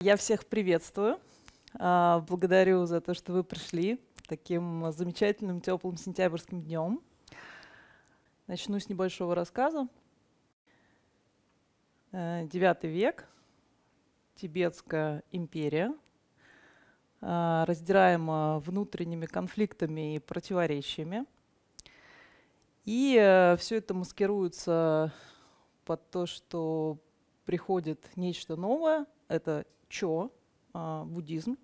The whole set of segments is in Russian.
Я всех приветствую. А, благодарю за то, что вы пришли таким замечательным теплым сентябрьским днем. Начну с небольшого рассказа. Э, девятый век, Тибетская империя, а, раздираема внутренними конфликтами и противоречиями. И э, все это маскируется под то, что приходит нечто новое, это чо, а, буддизм.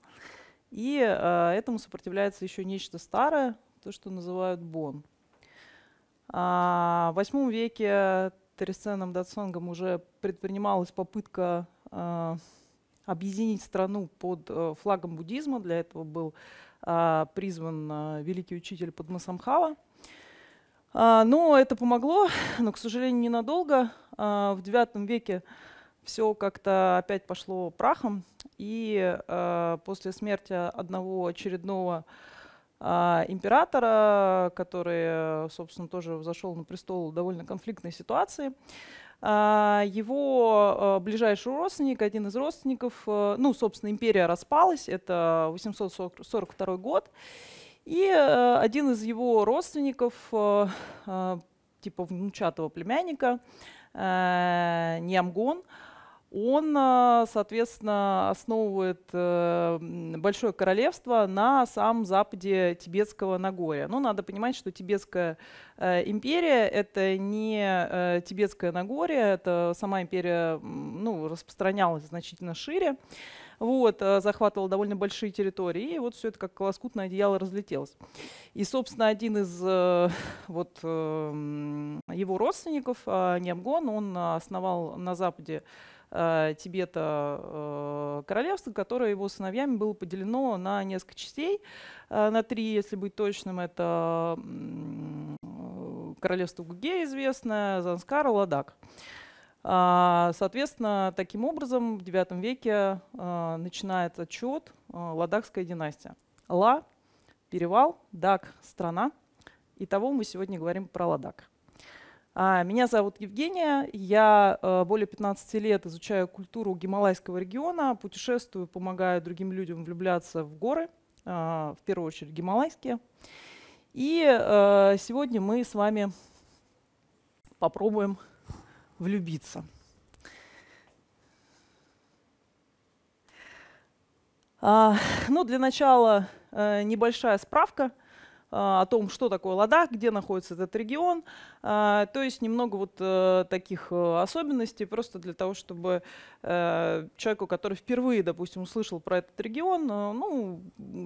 И а, этому сопротивляется еще нечто старое, то, что называют бон. А, в VIII веке Тересеном Датсонгом уже предпринималась попытка объединить страну под э, флагом буддизма. Для этого был призван великий учитель Падмасамхава. Но это помогло, но, к сожалению, ненадолго. В IX веке все как-то опять пошло прахом, и э, после смерти одного очередного э, императора, который, собственно, тоже взошел на престол в довольно конфликтной ситуации, э, его э, ближайший родственник, один из родственников, э, ну, собственно, империя распалась, это 842 год, и э, один из его родственников, э, э, типа внучатого племянника, э, Ниамгон, э, он, а, соответственно, основывает э, Большое Королевство на самом западе Тибетского Нагорья. Но ну, надо понимать, что Тибетская э, империя — это не э, Тибетское Нагорье, это сама империя ну, распространялась значительно шире вот, захватывала довольно большие территории, и вот все это как лоскутное одеяло разлетелось. И, собственно, один из вот, его родственников, а, Немгон, он а, основал на Западе э, Тибета э, королевство, которое его сыновьями было поделено на несколько частей, э, на три, если быть точным, это э, королевство Гуге известное, Занскар и Ладак. А, соответственно, таким образом в IX веке э, начинает отчет э, Ладакская династия. Ла – перевал, Дак – страна. Итого мы сегодня говорим про Ладак. А, меня зовут Евгения, я э, более 15 лет изучаю культуру Гималайского региона, путешествую, помогаю другим людям влюбляться в горы, а, в первую очередь гималайские. И э, сегодня мы с вами попробуем влюбиться. А, ну, для начала э, небольшая справка – а, о том, что такое Ладах, где находится этот регион. А, то есть немного вот э, таких э, особенностей просто для того, чтобы э, человеку, который впервые, допустим, услышал про этот регион, ну,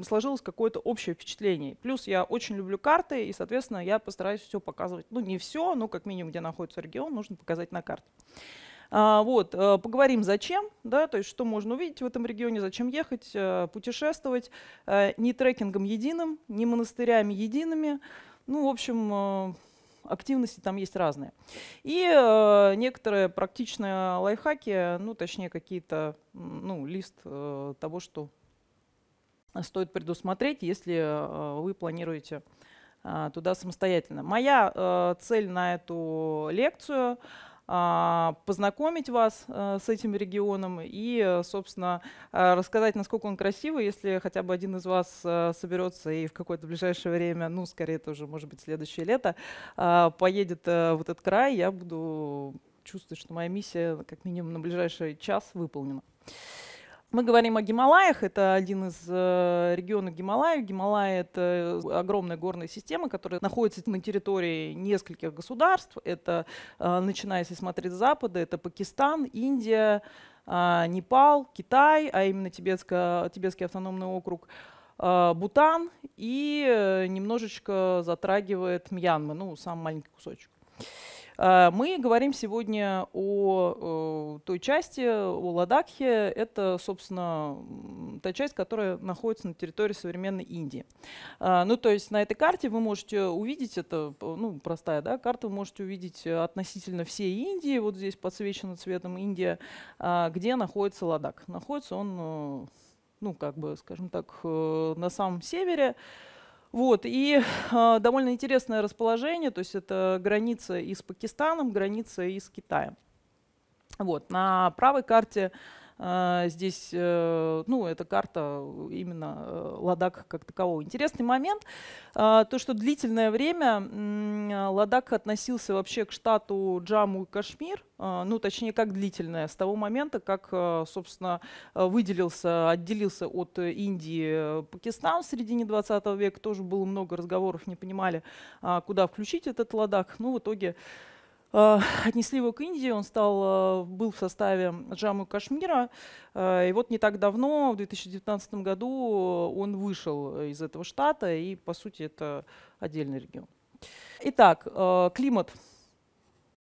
сложилось какое-то общее впечатление. Плюс я очень люблю карты, и, соответственно, я постараюсь все показывать. Ну, не все, но как минимум, где находится регион, нужно показать на карте. А, вот, э, поговорим зачем, да, то есть что можно увидеть в этом регионе, зачем ехать, э, путешествовать, э, не трекингом единым, не монастырями едиными, ну, в общем, активности там есть разные. И некоторые практичные лайфхаки, ну, точнее, какие-то, ну, лист того, что стоит предусмотреть, если вы планируете туда самостоятельно. Моя э, цель на эту лекцию э, а, познакомить вас э, с этим регионом и, э, собственно, а, рассказать, насколько он красивый, если хотя бы один из вас э, соберется и в какое-то ближайшее время, ну, скорее это уже, может быть, следующее лето, а, поедет в этот край, я буду чувствовать, что моя миссия как минимум на ближайший час выполнена. Мы говорим о Гималаях, это один из э, регионов Гималая. Гималай — это огромная горная система, которая находится на территории нескольких государств. Это, э, начиная, если смотреть с запада, это Пакистан, Индия, э, Непал, Китай, а именно Тибетский автономный округ, Бутан и немножечко затрагивает Мьянмы, ну, самый маленький кусочек. Э, мы говорим сегодня о той части, о Ладакхе. Это, собственно, та часть, которая находится на территории современной Индии. Э, ну, то есть на этой карте вы можете увидеть, это э, ну, простая да, карта, вы можете увидеть относительно всей Индии, вот здесь подсвечена цветом Индия, где находится Ладак. Находится он, ну, как бы, скажем так, на самом севере, вот, и э, довольно интересное расположение, то есть это граница и с Пакистаном, граница и с Китаем. Вот, на правой карте а, здесь, э, ну, эта карта именно э, ладак как такового. Интересный момент, а, то, что длительное время э, ладак относился вообще к штату Джаму и Кашмир, а, ну, точнее, как длительное, с того момента, как, собственно, выделился, отделился от Индии Пакистан в середине 20 века, тоже было много разговоров, не понимали, куда включить этот ладак. Ну, в итоге... Э, отнесли его к Индии, он стал, э, был в составе Джаму Кашмира. Э, и вот не так давно, в 2019 году, он вышел из этого штата, и, по сути, это отдельный регион. Итак, климат.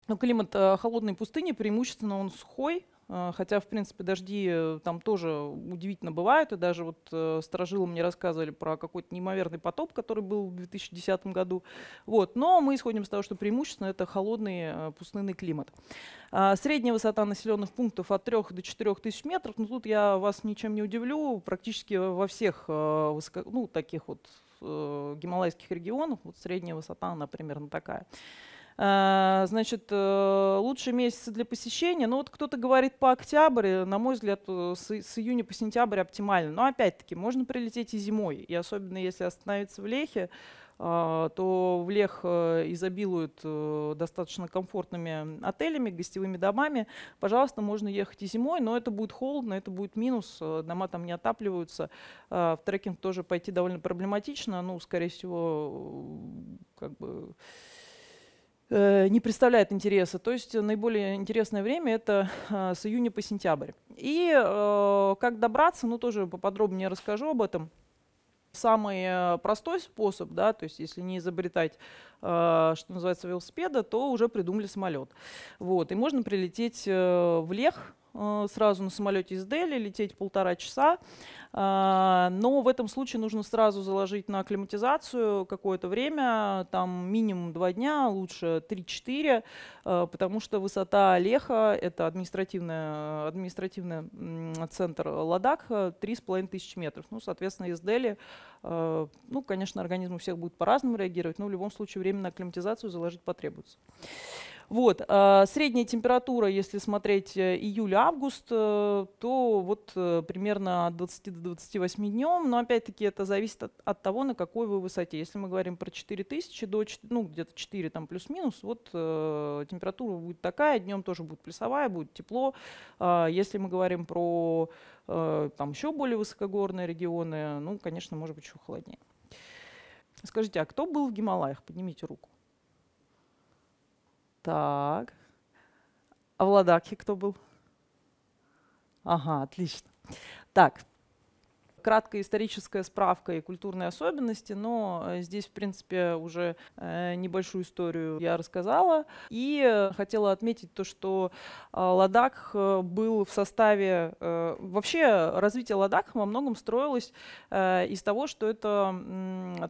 Ну, Климат холодной пустыни, преимущественно он сухой, а, хотя, в принципе, дожди э, там тоже удивительно бывают. И даже вот э, сторожилы мне рассказывали про какой-то неимоверный потоп, который был в 2010 году. Вот. Но мы исходим из того, что преимущественно это холодный э, пустынный климат. А, средняя высота населенных пунктов от 3 до 4 тысяч метров. Ну, тут я вас ничем не удивлю. Практически во всех э, высоко, ну, таких вот э, гималайских регионах вот средняя высота, она примерно такая. А, значит, э, лучшие месяцы для посещения. но ну, вот кто-то говорит по октябрь, э, на мой взгляд, э, с, с июня по сентябрь оптимально. Но опять-таки, можно прилететь и зимой. И особенно если остановиться в Лехе, а, то в Лех изобилуют достаточно комфортными отелями, гостевыми домами. Пожалуйста, можно ехать и зимой, но это будет холодно, это будет минус, дома там не отапливаются. А в трекинг тоже пойти довольно проблематично, ну, скорее всего, как бы Э, не представляет интереса. То есть наиболее интересное время это э, с июня по сентябрь. И э, как добраться, ну тоже поподробнее расскажу об этом. Самый простой способ, да, то есть если не изобретать, что называется, велосипеда, то уже придумали самолет. Вот, и можно прилететь в Лех, Э, сразу на самолете из Дели, лететь полтора часа. А, но в этом случае нужно сразу заложить на акклиматизацию какое-то время, там минимум два дня, лучше 3-4, э, потому что высота Леха, это административный, административный центр Ладак, 3,5 э, тысячи метров. Ну, соответственно, из Дели, ну, конечно, организм у всех будет по-разному реагировать, но в любом случае время на акклиматизацию заложить потребуется. Вот. А, средняя температура, если смотреть э, июль-август, э, то вот э, примерно от 20 до 28 днем, но опять-таки это зависит от, от того, на какой вы высоте. Если мы говорим про 4000 до ну, где-то 4 там плюс-минус, вот температура будет такая, днем тоже будет плюсовая, будет тепло. А, если мы говорим про там еще более высокогорные регионы, ну, конечно, может быть, еще холоднее. Скажите, а кто был в Гималаях? Поднимите руку. Так. А в Ладакхе кто был? Ага, отлично. Так, краткая историческая справка и культурные особенности, но э, здесь, в принципе, уже э, небольшую историю я рассказала. И э, хотела отметить то, что Ладакх был в составе... Вообще развитие Ладакха во многом строилось из того, что это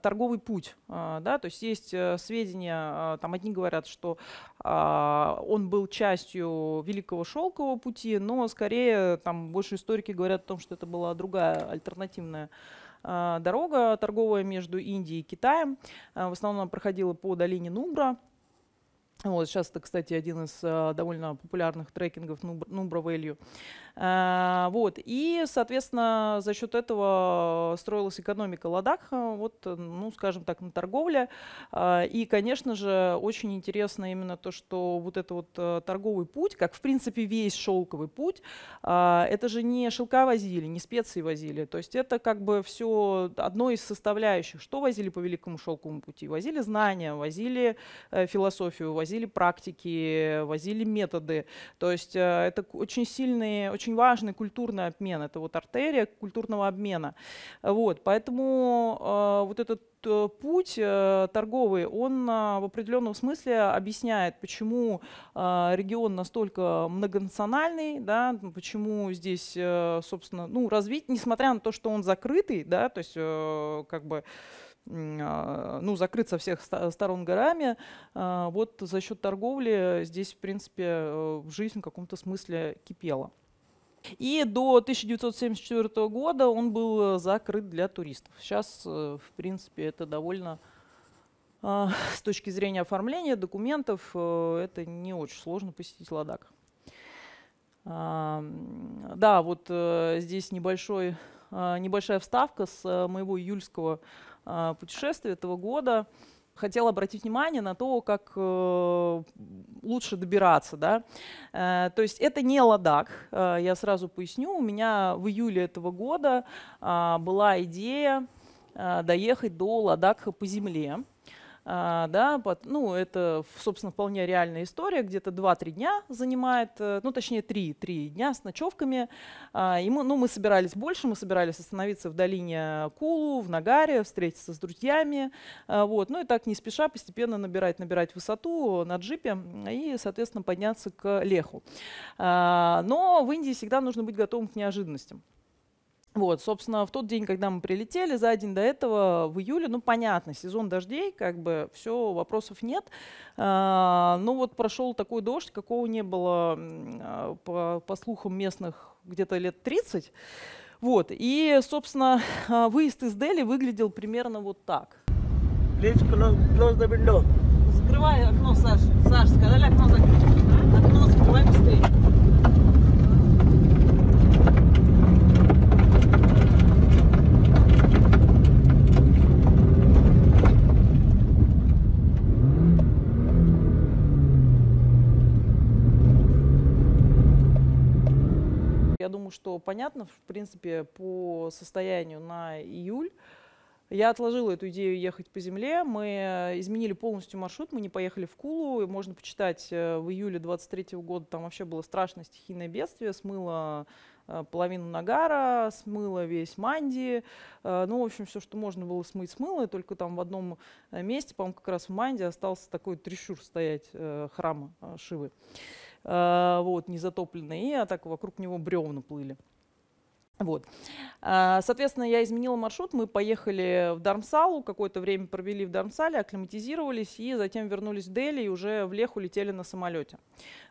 торговый путь. Да? То есть есть сведения, там одни говорят, что он был частью Великого Шелкового пути, но скорее там больше историки говорят о том, что это была другая альтернатива альтернативная а, дорога торговая между Индией и Китаем. А, в основном проходила по долине Нубра. Вот, сейчас это, кстати, один из а, довольно популярных трекингов Нубра Вэлью. А, вот. И, соответственно, за счет этого строилась экономика Ладакха, вот, ну, скажем так, на торговле. А, и, конечно же, очень интересно именно то, что вот этот вот э, торговый путь, как, в принципе, весь шелковый путь, а, это же не шелка возили, не специи возили. То есть это как бы все одно из составляющих. Что возили по Великому шелковому пути? Возили знания, возили э, философию, возили практики, возили методы. То есть э, это очень сильные, очень очень важный культурный обмен, это вот артерия культурного обмена. Вот, поэтому э, вот этот э, путь э, торговый, он в определенном смысле объясняет, почему регион настолько многонациональный, да, почему здесь, собственно, ну, развить, несмотря на то, что он закрытый, да, то есть как бы ну, закрыт со всех сторон горами. Вот за счет торговли здесь, в принципе, жизнь в каком-то смысле кипела. И до 1974 года он был э, закрыт для туристов. Сейчас, э, в принципе, это довольно а, с точки зрения оформления документов, э, это не очень сложно посетить Ладак. А, да, вот здесь небольшой, а, небольшая вставка с моего июльского путешествия этого года – хотела обратить внимание на то, как э, лучше добираться. Да? Э, то есть это не ладак, э, я сразу поясню. У меня в июле этого года а, была идея э, доехать до Ладакха по земле. А, да, под, ну, это, собственно, вполне реальная история. Где-то 2-3 дня занимает, э, ну, точнее, 3, 3 дня с ночевками. А, и мы, ну, мы собирались больше, мы собирались остановиться в долине Кулу, в Нагаре, встретиться с друзьями. А, вот, ну и так не спеша постепенно набирать, набирать высоту на джипе и, соответственно, подняться к Леху. А, но в Индии всегда нужно быть готовым к неожиданностям. Вот, собственно, в тот день, когда мы прилетели, за день до этого, в июле, ну, понятно, сезон дождей, как бы, все, вопросов нет. А, ну, вот прошел такой дождь, какого не было, а, по, по слухам местных, где-то лет 30. Вот, и, собственно, а, выезд из Дели выглядел примерно вот так. Please close the window. Закрывай окно, Саш. Саш, сказали окно закрыть. А? Окно закрывай быстрее. понятно, в принципе, по состоянию на июль. Я отложила эту идею ехать по земле. Мы изменили полностью маршрут, мы не поехали в Кулу. Можно почитать, э, в июле 23 -го года там вообще было страшное стихийное бедствие, смыло э, половину Нагара, смыло весь Манди. Э, ну, в общем, все, что можно было смыть, смыло. И только там в одном месте, по-моему, как раз в Манди остался такой трещур стоять храма Шивы. А, вот, незатопленный, и а так вокруг него бревна плыли. Вот. А, соответственно, я изменила маршрут, мы поехали в Дармсалу, какое-то время провели в Дармсале, акклиматизировались и затем вернулись в Дели и уже в Лех улетели на самолете.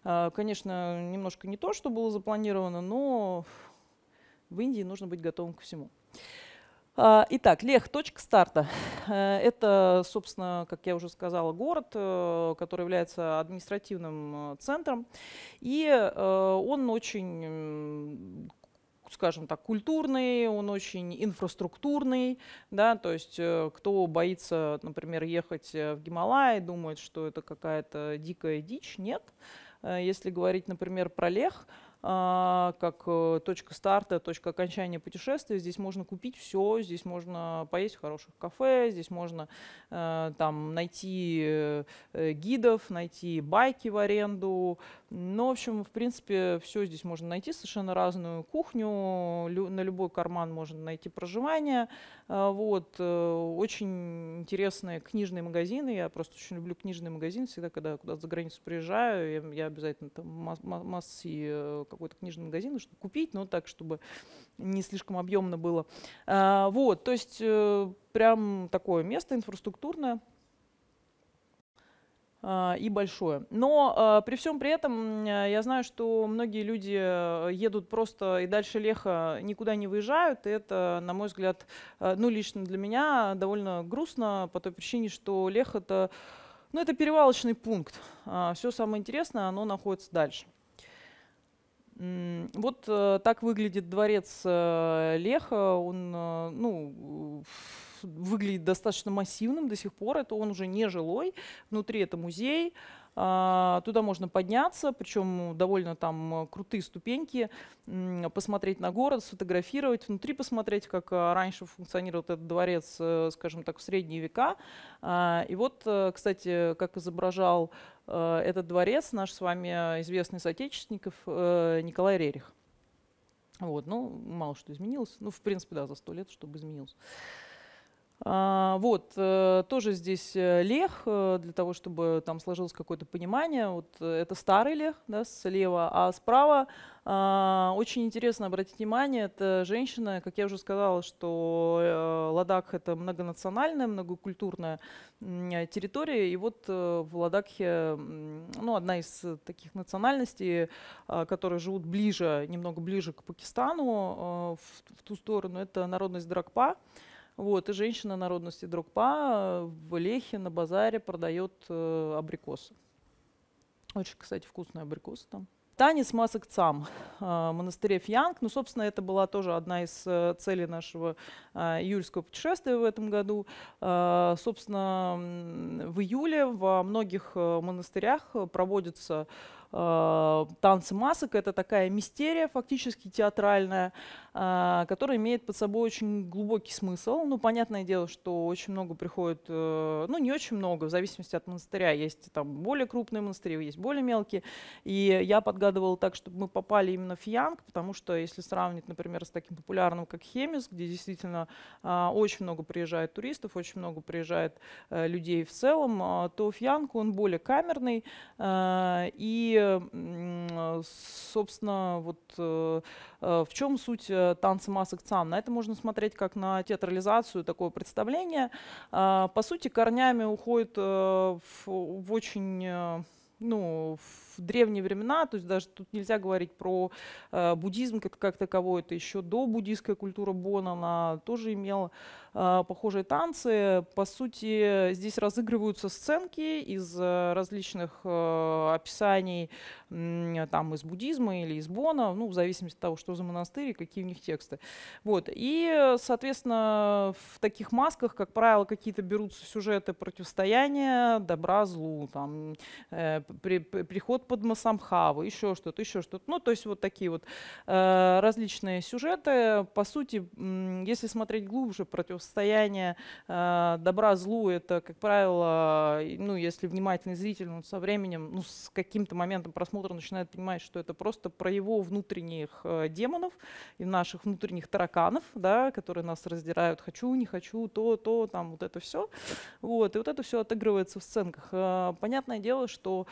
А, конечно, немножко не то, что было запланировано, но в Индии нужно быть готовым ко всему. А, итак, Лех, точка старта. Э, это, собственно, как я уже сказала, город, э, который является административным э, центром. И он очень скажем так, культурный, он очень инфраструктурный, да, то есть кто боится, например, ехать в Гималай, думает, что это какая-то дикая дичь, нет. Если говорить, например, про Лех, а, как э, точка старта, точка окончания путешествия. Здесь можно купить все, здесь можно поесть в хороших кафе, здесь можно э, там найти э, гидов, найти байки в аренду, ну, в общем, в принципе, все здесь можно найти, совершенно разную кухню, лю, на любой карман можно найти проживание. А, вот. Э, очень интересные книжные магазины, я просто очень люблю книжные магазины, всегда, когда куда-то за границу приезжаю, я, я обязательно там массы э, какой-то книжный магазин, чтобы купить, но так, чтобы не слишком объемно было. А, вот, то есть э, прям такое место инфраструктурное, а, и большое. Но а, при всем при этом я знаю, что многие люди э, едут просто и дальше леха никуда не выезжают. И это, на мой взгляд, а, ну лично для меня довольно грустно по той причине, что лех это, ну, это перевалочный пункт. Все самое интересное, оно находится дальше. Вот э, так выглядит дворец э, Леха. Он, э, ну, выглядит достаточно массивным до сих пор. Это он уже не жилой. Внутри это музей. А, туда можно подняться, причем довольно там крутые ступеньки, посмотреть на город, сфотографировать, внутри посмотреть, как раньше функционировал этот дворец, скажем так, в средние века. А, и вот, кстати, как изображал Э, этот дворец наш с вами э, известный соотечественников э, Николай Рерих. Вот, ну, мало что изменилось. Ну, в принципе, да, за сто лет, чтобы изменилось. А, вот, э, тоже здесь э, лех, э, для того, чтобы там сложилось какое-то понимание. Вот это старый лех, да, слева, а справа а, очень интересно обратить внимание, это женщина, как я уже сказала, что Ладакх это многонациональная, многокультурная территория, и вот в Ладакхе ну, одна из таких национальностей, а, которые живут ближе, немного ближе к Пакистану, в ту сторону, это народность Дракпа. Вот, и женщина народности Дрогпа э, в Лехе на базаре продает э, абрикосы. Очень, кстати, вкусные абрикосы там. Танец масок ЦАМ, э, монастыря Фьянг. Ну, собственно, это была тоже одна из э, целей нашего июльского путешествия в этом году. Собственно, в июле во многих монастырях проводятся Э, танцы масок. Это такая мистерия фактически театральная, э, которая имеет под собой очень глубокий смысл. Ну, понятное дело, что очень много приходит, э, ну, не очень много, в зависимости от монастыря. Есть там более крупные монастыри, есть более мелкие. И я подгадывала так, чтобы мы попали именно в Янг, потому что если сравнить, например, с таким популярным, как Хемис, где действительно очень много приезжает туристов, очень много приезжает людей в целом, то в Фьянг, он более камерный, и собственно, вот э, э, в чем суть э, танца масок ЦАМ? На это можно смотреть как на театрализацию, такое представление. А, по сути, корнями уходит в, в очень, ну, в древние времена, то есть даже тут нельзя говорить про э, буддизм как, как таковой, это еще до буддийская культура Бон, она тоже имела э, похожие танцы. По сути, здесь разыгрываются сценки из э, различных э, описаний э, там, из буддизма или из Бона, ну, в зависимости от того, что за монастырь и какие у них тексты. Вот. И, соответственно, в таких масках, как правило, какие-то берутся сюжеты противостояния, добра, злу, там, э, при, при, приход под, под Масамхаву, еще что-то, еще что-то. Ну, то есть вот такие вот э, различные сюжеты. По сути, если смотреть глубже, противостояние э, добра злу, это, как правило, ну, если внимательный зритель, он со временем, ну, с каким-то моментом просмотра начинает понимать, что это просто про его внутренних э, демонов и наших внутренних тараканов, да, которые нас раздирают. Хочу, не хочу, то, то, там, вот это все. Вот, и вот это все отыгрывается в сценках. Э, понятное дело, что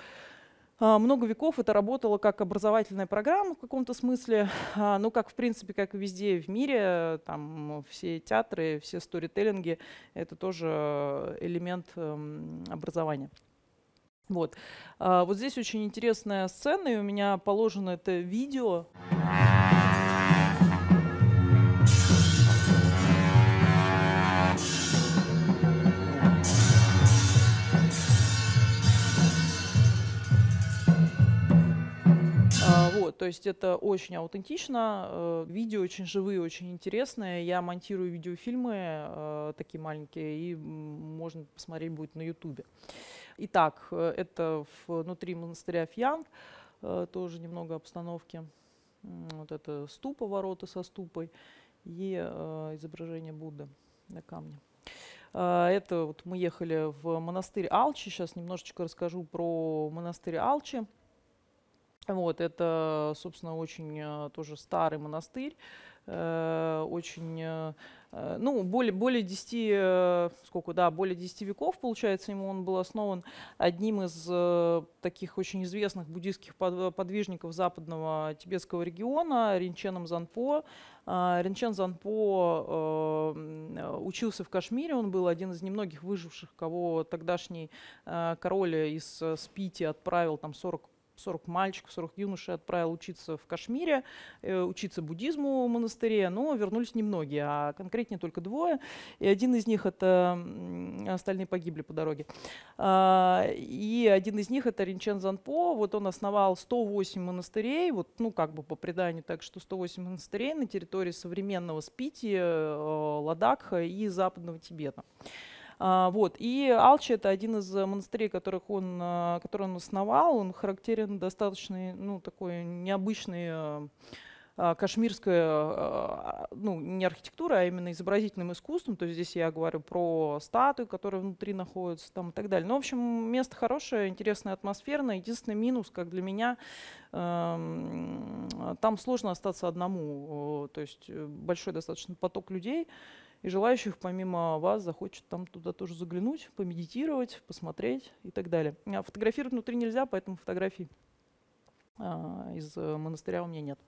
а, много веков это работало как образовательная программа в каком-то смысле, а, ну как в принципе, как и везде в мире, там все театры, все сторителлинги, это тоже элемент эм, образования. Вот. А, вот здесь очень интересная сцена, и у меня положено это видео. Видео. Вот, то есть это очень аутентично, э, видео очень живые, очень интересные. Я монтирую видеофильмы э, такие маленькие, и можно посмотреть будет на Ютубе. Итак, э, это внутри монастыря Фьянг, тоже немного обстановки. Вот это ступа, ворота со ступой и изображение Будды на камне. Это вот мы ехали в монастырь Алчи. Сейчас немножечко расскажу про монастырь Алчи. Вот, это, собственно, очень э, тоже старый монастырь, э, очень, э, ну, более, более 10, сколько, да, более 10 веков, получается, ему он был основан одним из таких очень известных буддийских подвижников западного тибетского региона, Ринченом Занпо. Ринчен Занпо а, учился в Кашмире, он был один из немногих выживших, кого тогдашний король из Спити отправил там 40 40 мальчиков, 40 юношей отправил учиться в Кашмире, э, учиться буддизму в монастыре, но вернулись немногие, а конкретнее только двое, и один из них это, остальные погибли по дороге. А, и один из них это Ринчен Занпо, вот он основал 108 монастырей, вот, ну как бы по преданию, так что 108 монастырей на территории современного Спити, э, Ладакха и Западного Тибета. А, вот. И Алчи — это один из монастырей, которых он, а, который он основал. Он характерен достаточно ну, такой необычной эм, а, кашмирская, ну, не архитектура, а именно изобразительным искусством. То есть здесь я говорю про статуи, которые внутри находятся там и так далее. Ну, в общем, место хорошее, интересное, атмосферное. Единственный минус, как для меня, эм, там сложно остаться одному. То есть э, большой достаточно поток людей. И желающих, помимо вас, захочет там туда тоже заглянуть, помедитировать, посмотреть и так далее. А фотографировать внутри нельзя, поэтому фотографий а, из э, монастыря у меня нет.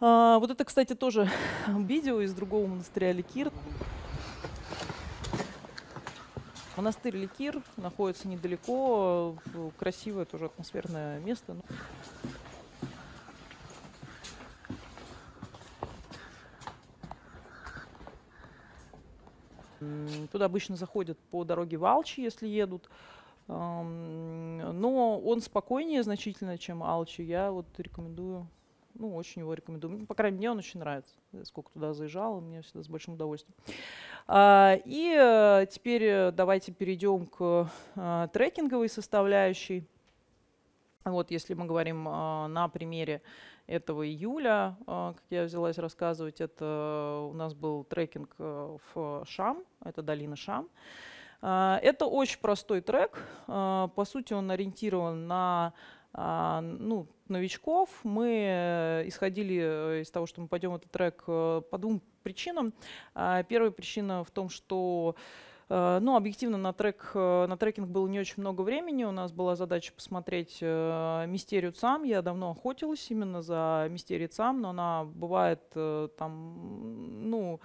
А, вот это, кстати, тоже видео из другого монастыря Ликир. Монастырь Ликир находится недалеко, красивое тоже атмосферное место. Туда обычно заходят по дороге Валчи, если едут. Но он спокойнее значительно, чем Алчи. Я вот рекомендую, ну, очень его рекомендую. По крайней мере, мне он очень нравится. Я сколько туда заезжал, мне всегда с большим удовольствием. А, и э, теперь э, давайте перейдем к э, трекинговой составляющей. Вот, если мы говорим на примере этого июля, а, как я взялась рассказывать, это э, у нас был трекинг э, в Шам, это долина Шам. А, это очень простой трек. А, по сути, он ориентирован на ну, новичков. Мы э, исходили из того, что мы пойдем этот трек по двум причинам. Первая причина в том, что Э, ну, объективно на, трек, э, на трекинг было не очень много времени. У нас была задача посмотреть э, мистерию ЦАМ. Я давно охотилась именно за мистерией ЦАМ, но она бывает там, ну,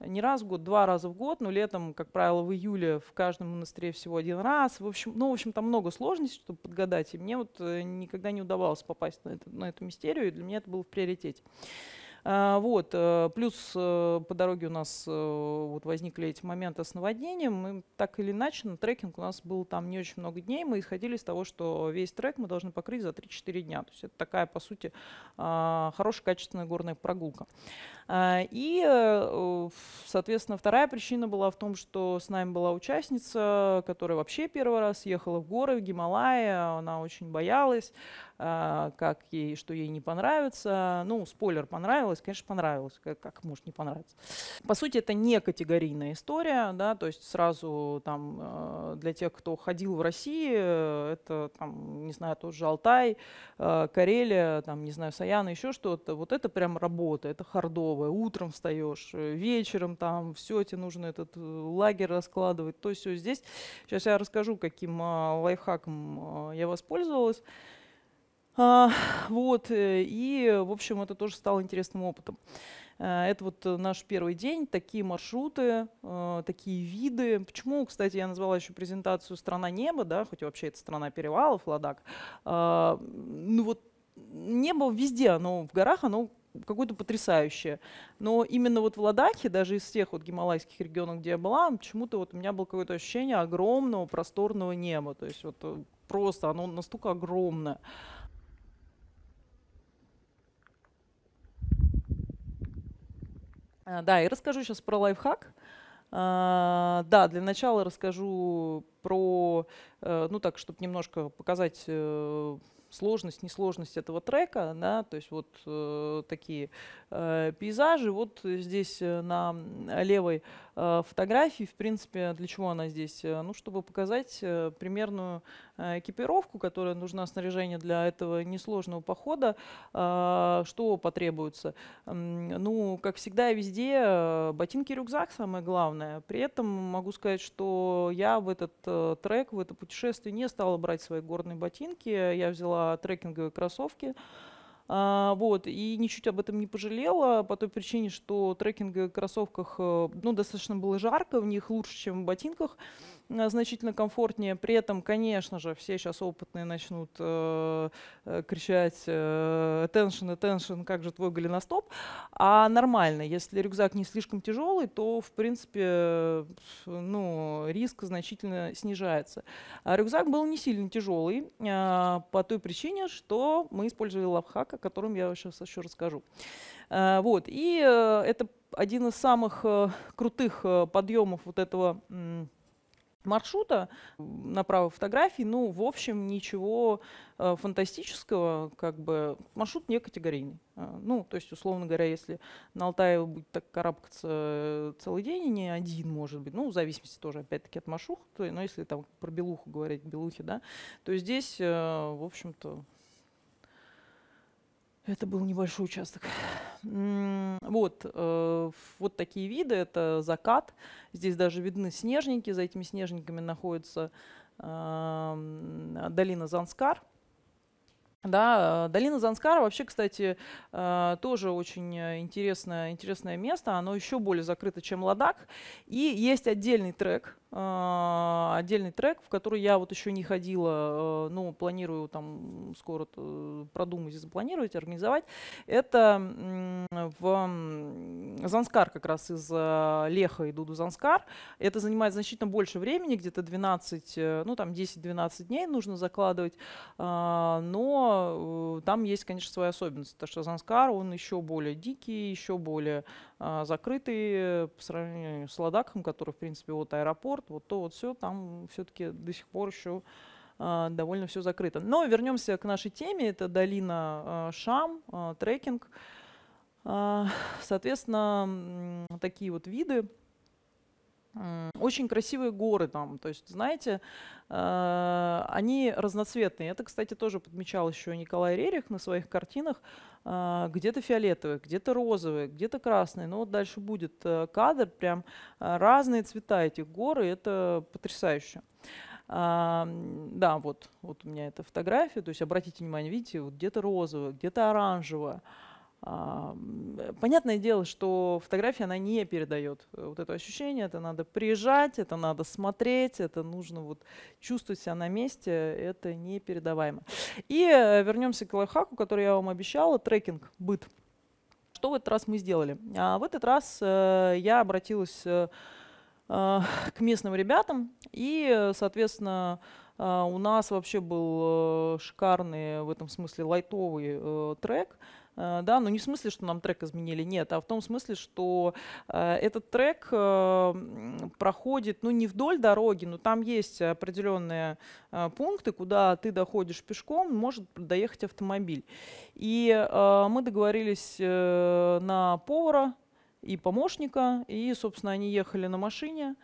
не раз в год, два раза в год, но летом, как правило, в июле в каждом монастыре всего один раз. В общем, ну, в общем, там много сложностей, чтобы подгадать. И мне вот никогда не удавалось попасть на, это, на эту мистерию, и для меня это было в приоритете. А, вот. Э, плюс э, по дороге у нас э, вот возникли эти моменты с наводнением. Мы так или иначе на трекинг у нас был там не очень много дней. Мы исходили из того, что весь трек мы должны покрыть за 3-4 дня. То есть это такая, по сути, а, хорошая качественная горная прогулка. А, и, э, соответственно, вторая причина была в том, что с нами была участница, которая вообще первый раз ехала в горы, в Гималайи, а она очень боялась, а, как ей, что ей не понравится. Ну, спойлер, понравилось, конечно, понравилось, как, как может не понравиться. По сути, это не категорийная история, да, то есть сразу там э, для тех, кто ходил в России, э, это там, не знаю, тот же Алтай, Карелия, там, не знаю, Саяна, еще что-то, вот это прям работа, это хардо столовая, утром встаешь, э, вечером там, все, тебе нужно этот э, лагерь раскладывать, то все здесь. Сейчас я расскажу, каким а, лайфхаком а, я воспользовалась. А, вот, э, и, в общем, это тоже стало интересным опытом. Это вот наш первый день, такие маршруты, такие виды. Почему, кстати, я назвала еще презентацию «Страна неба», да, хоть вообще это «Страна перевалов», «Ладак». Ну вот небо везде, оно в горах, оно какое-то потрясающее. Но именно вот в Ладахе, даже из всех вот гималайских регионов, где я была, почему-то вот у меня было какое-то ощущение огромного просторного неба. То есть вот э, просто оно настолько огромное. А, да, и расскажу сейчас про лайфхак. А, да, для начала расскажу про, э, ну так, чтобы немножко показать э, сложность, несложность этого трека, да, то есть вот э, такие э, пейзажи. Вот здесь э, на левой э, фотографии, в принципе, для чего она здесь? Э, ну, чтобы показать э, примерную Э, экипировку, которая нужна, снаряжение для этого несложного похода, а, что потребуется? Ну, как всегда и везде, э, ботинки рюкзак самое главное. При этом могу сказать, что я в этот э, трек, в это путешествие не стала брать свои горные ботинки, я взяла трекинговые кроссовки, а, вот, и ничуть об этом не пожалела, по той причине, что трекинговые кроссовках, ну, достаточно было жарко, в них лучше, чем в ботинках, mm Э, значительно комфортнее. При этом, конечно же, все сейчас опытные начнут э, э кричать э, attention, attention, как же твой голеностоп. А нормально, если рюкзак не слишком тяжелый, то, в принципе, ну, риск значительно снижается. А рюкзак был не сильно тяжелый э, а, по той причине, что мы использовали лайфхак, о котором я сейчас еще расскажу. Э, вот, и э, это один из самых крутых подъемов вот этого маршрута, на правой фотографии, ну, в общем, ничего э, фантастического, как бы маршрут не категорийный. Э, ну, то есть, условно говоря, если на Алтае будет так карабкаться целый день, а не один, может быть, ну, в зависимости тоже, опять-таки, от маршрута, но если там про Белуху говорить, Белухи, да, то здесь, э, в общем-то, это был небольшой участок. Вот, э, вот такие виды. Это закат. Здесь даже видны снежники. За этими снежниками находится эм, долина Занскар. Да, э, долина Занскара вообще, кстати, э, тоже очень интересное, интересное место. Оно еще более закрыто, чем Ладак. И есть отдельный трек, а, отдельный трек, в который я вот еще не ходила, э, но ну, планирую там скоро продумать и запланировать, организовать. Это в Занскар как раз из э, Леха иду до Занскар. Это занимает значительно больше времени, где-то 12, э, ну там 10-12 дней нужно закладывать, а, но там есть, конечно, своя особенность, потому что Занскар, он еще более дикий, еще более а, закрытые по сравнению с Ладаком, который, в принципе, вот аэропорт, вот то, вот все, там все-таки до сих пор еще а, довольно все закрыто. Но вернемся к нашей теме. Это долина а, Шам, трекинг. Соответственно, такие вот виды. Очень красивые горы там, то есть, знаете, они разноцветные. Это, кстати, тоже подмечал еще Николай Рерих на своих картинах. А, где-то фиолетовые, где-то розовые, где-то красные. Но вот дальше будет э, кадр, прям а, разные цвета этих гор, и это потрясающе. А, да, вот, вот у меня эта фотография, то есть обратите внимание, видите, вот где-то розовое, где-то оранжевое. А, э, понятное дело, что фотография, она не передает э, вот это ощущение, это надо приезжать, это надо смотреть, это нужно вот чувствовать себя на месте, это непередаваемо. И э, вернемся к лайфхаку, который я вам обещала, трекинг, быт. Что в этот раз мы сделали? А в этот раз я обратилась к местным ребятам и, соответственно, у нас вообще был шикарный в этом смысле лайтовый трек – Э, да, но ну, не в смысле, что нам трек изменили, нет, а в том смысле, что э, этот трек эм, проходит, ну, не вдоль дороги, но там есть определенные э, пункты, куда ты доходишь пешком, может доехать автомобиль. И мы договорились на повара и помощника, и, собственно, они ехали на машине,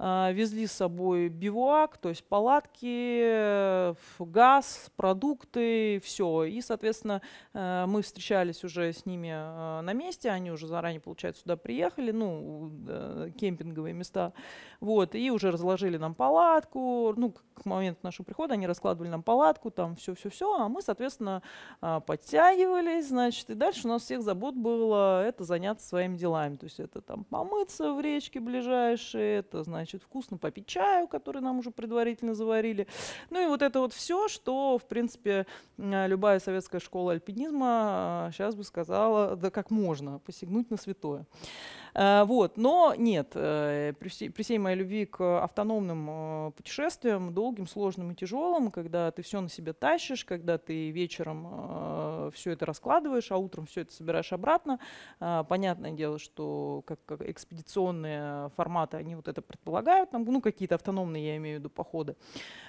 а, везли с собой бивуак, то есть палатки, газ, продукты, все. И, соответственно, э, мы встречались уже с ними э, на месте, они уже заранее, получается, сюда приехали, ну, э, кемпинговые места, вот, и уже разложили нам палатку, ну, к моменту нашего прихода они раскладывали нам палатку, там все-все-все, а мы, соответственно, а, подтягивались, значит, и дальше у нас всех забот было это заняться своими делами, то есть это там помыться в речке ближайшей, это, значит, значит, вкусно попить чаю, который нам уже предварительно заварили. Ну и вот это вот все, что, в принципе, любая советская школа альпинизма сейчас а, бы сказала, да как можно посягнуть на святое. Э, вот. Но нет, э, при всей, при всей моей любви к автономным э, путешествиям, долгим, сложным и тяжелым, когда ты все на себя тащишь, когда ты вечером все это раскладываешь, а утром все это собираешь обратно, понятное дело, что как, как экспедиционные форматы, они вот это предполагают, там, ну какие-то автономные, я имею в виду, походы.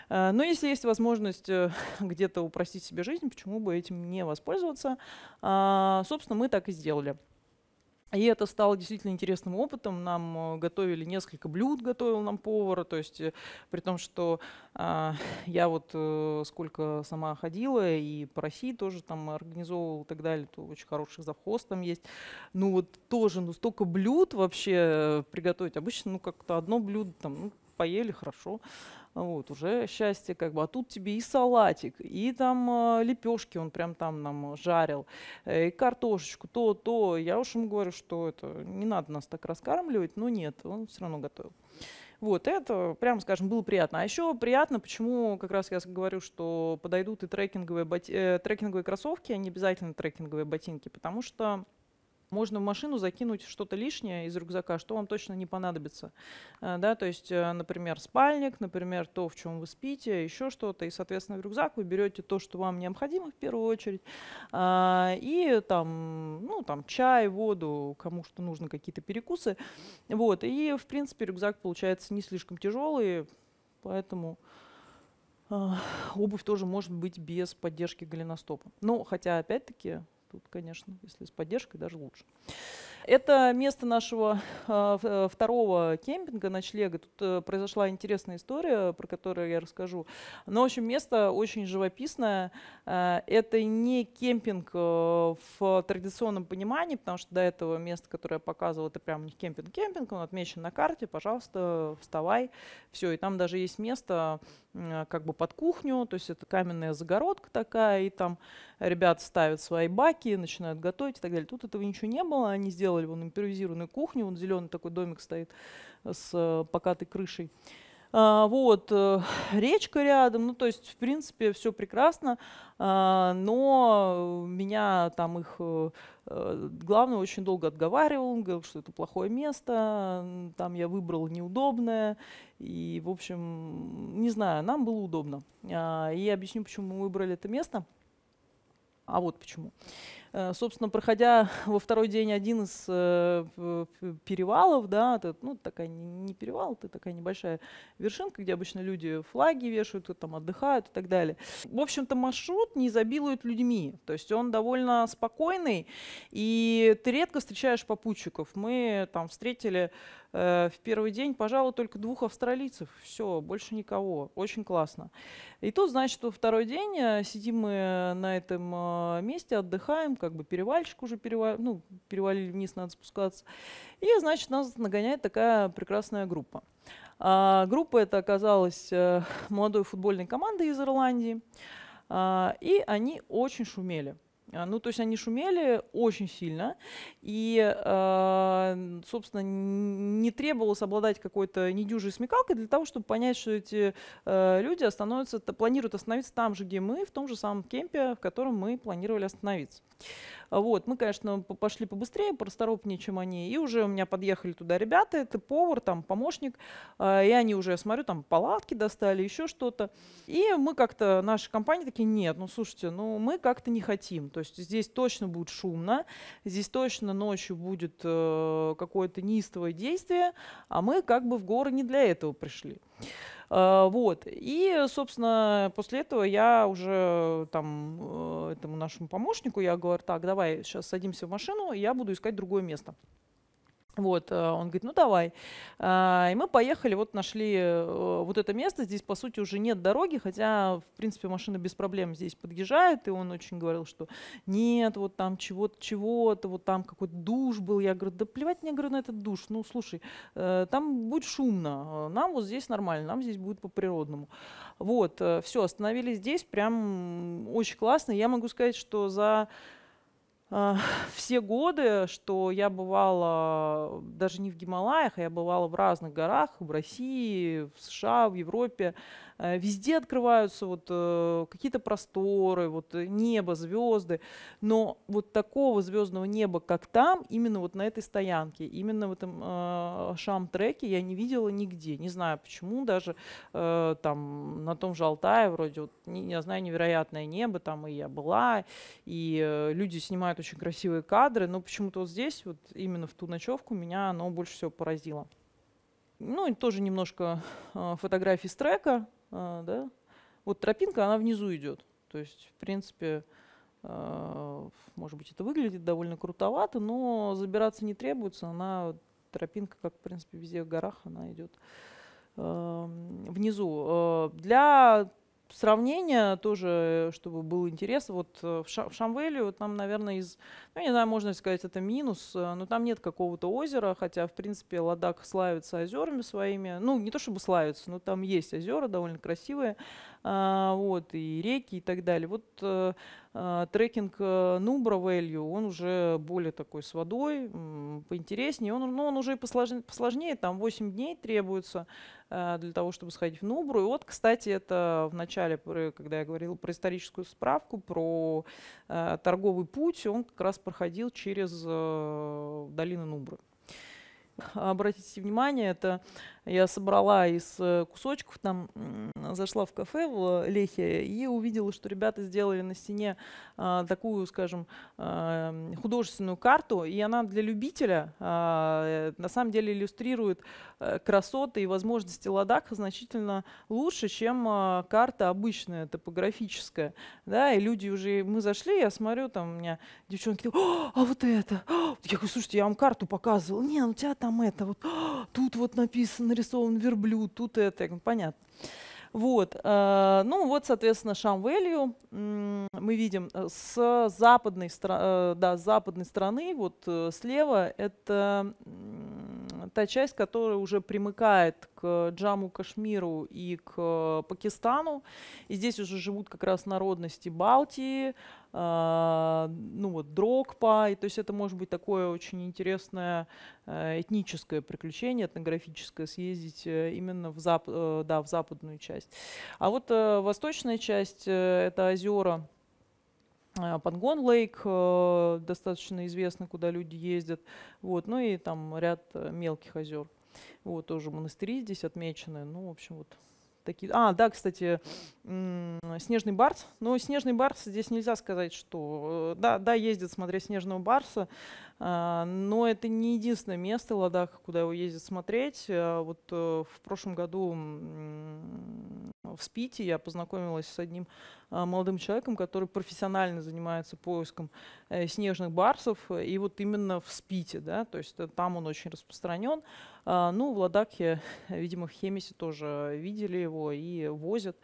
Но если есть возможность где-то упростить себе жизнь, почему бы этим не воспользоваться? Собственно, мы так и сделали. И это стало действительно интересным опытом. Нам э, готовили несколько блюд, готовил нам повар. То есть э, при том, что э, я вот э, сколько сама ходила и по России тоже там организовывала и так далее, то очень хороший завхоз там есть. Ну вот тоже, ну столько блюд вообще э, приготовить. Обычно ну как-то одно блюдо там, ну, поели, хорошо вот, уже счастье как бы. А тут тебе и салатик, и там а, лепешки он прям там нам жарил, э, и картошечку, то, то. Я уж ему говорю, что это не надо нас так раскармливать, но нет, он все равно готовил. Вот, это, прям скажем, было приятно. А еще приятно, почему как раз я говорю, что подойдут и трекинговые, боти... Э, трекинговые кроссовки, а не обязательно трекинговые ботинки, потому что можно в машину закинуть что-то лишнее из рюкзака, что вам точно не понадобится. Э, да, то есть, э, например, спальник, например, то, в чем вы спите, еще что-то. И, соответственно, в рюкзак вы берете то, что вам необходимо в первую очередь. А, и там, ну, там чай, воду, кому что нужно, какие-то перекусы. Вот. И, в принципе, рюкзак получается не слишком тяжелый, поэтому а, обувь тоже может быть без поддержки голеностопа. Ну, хотя, опять-таки, Тут, конечно, если с поддержкой, даже лучше. Это место нашего а, э, второго кемпинга, ночлега. Тут э, произошла интересная история, про которую я расскажу. Но, в общем, место очень живописное. Э, это не кемпинг в традиционном понимании, потому что до этого место, которое я показывал, это прям не кемпинг-кемпинг, он отмечен на карте, пожалуйста, вставай, все. И там даже есть место, Э, как бы под кухню, то есть это каменная загородка такая, и там ребята ставят свои баки, начинают готовить и так далее. Тут этого ничего не было, они сделали вон импровизированную кухню, вон зеленый такой домик стоит с э, покатой крышей. А, вот, э, речка рядом, ну, то есть, в принципе, все прекрасно, а, но меня там их э, э, главный очень долго отговаривал, он говорил, что это плохое место, там я выбрал неудобное, и, в общем, не знаю, нам было удобно. А, и я объясню, почему мы выбрали это место, а вот почему. Почему? Э, собственно, проходя во второй день один из э, перевалов, да, это, ну, такая не перевал, это такая небольшая вершинка, где обычно люди флаги вешают, кто там отдыхают и так далее. В общем-то, маршрут не забилует людьми, то есть он довольно спокойный, и ты редко встречаешь попутчиков. Мы там встретили Э, в первый день, пожалуй, только двух австралийцев. Все, больше никого. Очень классно. И тут, значит, что второй день э, сидим мы на этом э, месте, отдыхаем, как бы перевальчик уже перевал, ну, перевалили вниз, надо спускаться. И, значит, нас нагоняет такая прекрасная группа. А, группа это оказалась молодой футбольной командой из Ирландии. А, и они очень шумели. А, ну, то есть они шумели очень сильно, и, а, собственно, не требовалось обладать какой-то недюжей смекалкой для того, чтобы понять, что эти а, люди остановятся, планируют остановиться там же, где мы, в том же самом кемпе, в котором мы планировали остановиться. Вот, мы, конечно, пошли побыстрее, просторопнее, чем они. И уже у меня подъехали туда ребята, это повар, там помощник. А, и они уже, я смотрю, там палатки достали, еще что-то. И мы как-то, наша компания такие, нет, ну слушайте, ну мы как-то не хотим. То есть здесь точно будет шумно, здесь точно ночью будет э, какое-то неистовое действие, а мы как бы в горы не для этого пришли. А, вот. И, собственно, после этого я уже там э, этому нашему помощнику, я говорю, так, давай сейчас садимся в машину, я буду искать другое место. Вот, э, он говорит, ну давай. А, и мы поехали, вот нашли э, вот это место. Здесь, по сути, уже нет дороги, хотя, в принципе, машина без проблем здесь подъезжает. И он очень говорил, что нет, вот там чего-то, чего-то, вот там какой-то душ был. Я говорю, да плевать мне, говорю, на этот душ. Ну, слушай, э, там будет шумно. Нам вот здесь нормально, нам здесь будет по-природному. Вот, все, остановились здесь, прям очень классно. Я могу сказать, что за а, все годы, что я бывала э, даже не в Гималаях, а я бывала в разных горах, в России, в США, в Европе, Э, везде открываются вот э, какие-то просторы, вот э, небо, звезды. Но вот такого звездного неба, как там, именно вот на этой стоянке, именно в этом шам-треке я не видела нигде. Не знаю почему, даже там на том же Алтае вроде, вот, не, не знаю, невероятное небо, там и я была, и люди снимают очень красивые кадры, но почему-то вот здесь, вот именно в ту ночевку, меня оно больше всего поразило. Ну и тоже немножко э, фотографий с трека. А, да, вот тропинка, она внизу идет. То есть, в принципе, а, может быть, это выглядит довольно крутовато, но забираться не требуется. Она тропинка, как, в принципе, везде в горах, она идет а, внизу. Для сравнение тоже, чтобы был интерес. Вот э, в Шамвеле вот там, наверное, из, ну, не знаю, можно сказать, это минус, э, но там нет какого-то озера, хотя, в принципе, Ладак славится озерами своими. Ну, не то чтобы славится, но там есть озера довольно красивые. А, вот, и реки и так далее. Вот э, а, трекинг э, Нубра Value, он уже более такой с водой, поинтереснее. Он, но ну, он уже посложнее, посложнее, там 8 дней требуется э, для того, чтобы сходить в Нубру. И вот, кстати, это в начале, когда я говорила про историческую справку, про торговый путь, он как раз проходил через долину Нубры. Обратите внимание, это я собрала из э, кусочков, там зашла в кафе в Лехе и увидела, что ребята сделали на стене а, такую, скажем, а, художественную карту, и она для любителя а, на самом деле иллюстрирует э, красоты и возможности Ладаха значительно лучше, чем а, карта обычная, топографическая. Да, и люди уже, мы зашли, я смотрю, там у меня девчонки, «А, а вот это, я говорю, слушайте, я вам карту показывал, не, ну у тебя там это, вот тут вот написано нарисован верблюд, тут это, ну, понятно. Вот, э, ну вот, соответственно, Шамвелью Value мы видим э, с западной, э, да, с западной стороны, вот слева это та часть, которая уже примыкает к Джаму, Кашмиру и к э, Пакистану. И здесь уже живут как раз народности Балтии, э, ну вот Дрогпа. И, то есть это может быть такое очень интересное э, этническое приключение, этнографическое, съездить э, именно в, зап э, да, в западную часть. А вот э, восточная часть э, — это озера, Э, Пангон Лейк, э, достаточно известный, куда люди ездят. Вот, ну и там ряд э, мелких озер. Вот, тоже монастыри здесь отмечены. Ну, в общем, вот такие. А, да, кстати, снежный барс. Ну, снежный барс здесь нельзя сказать, что... Да, да, ездит, смотря снежного барса. А, но это не единственное место в Ладах, куда его ездят смотреть. А, вот э, в прошлом году в Спите я познакомилась с одним а, молодым человеком, который профессионально занимается поиском э, снежных барсов, э, и вот именно в Спите, да, то есть там он очень распространен. Ну, в Ладаке, видимо, в Хемисе тоже видели его и возят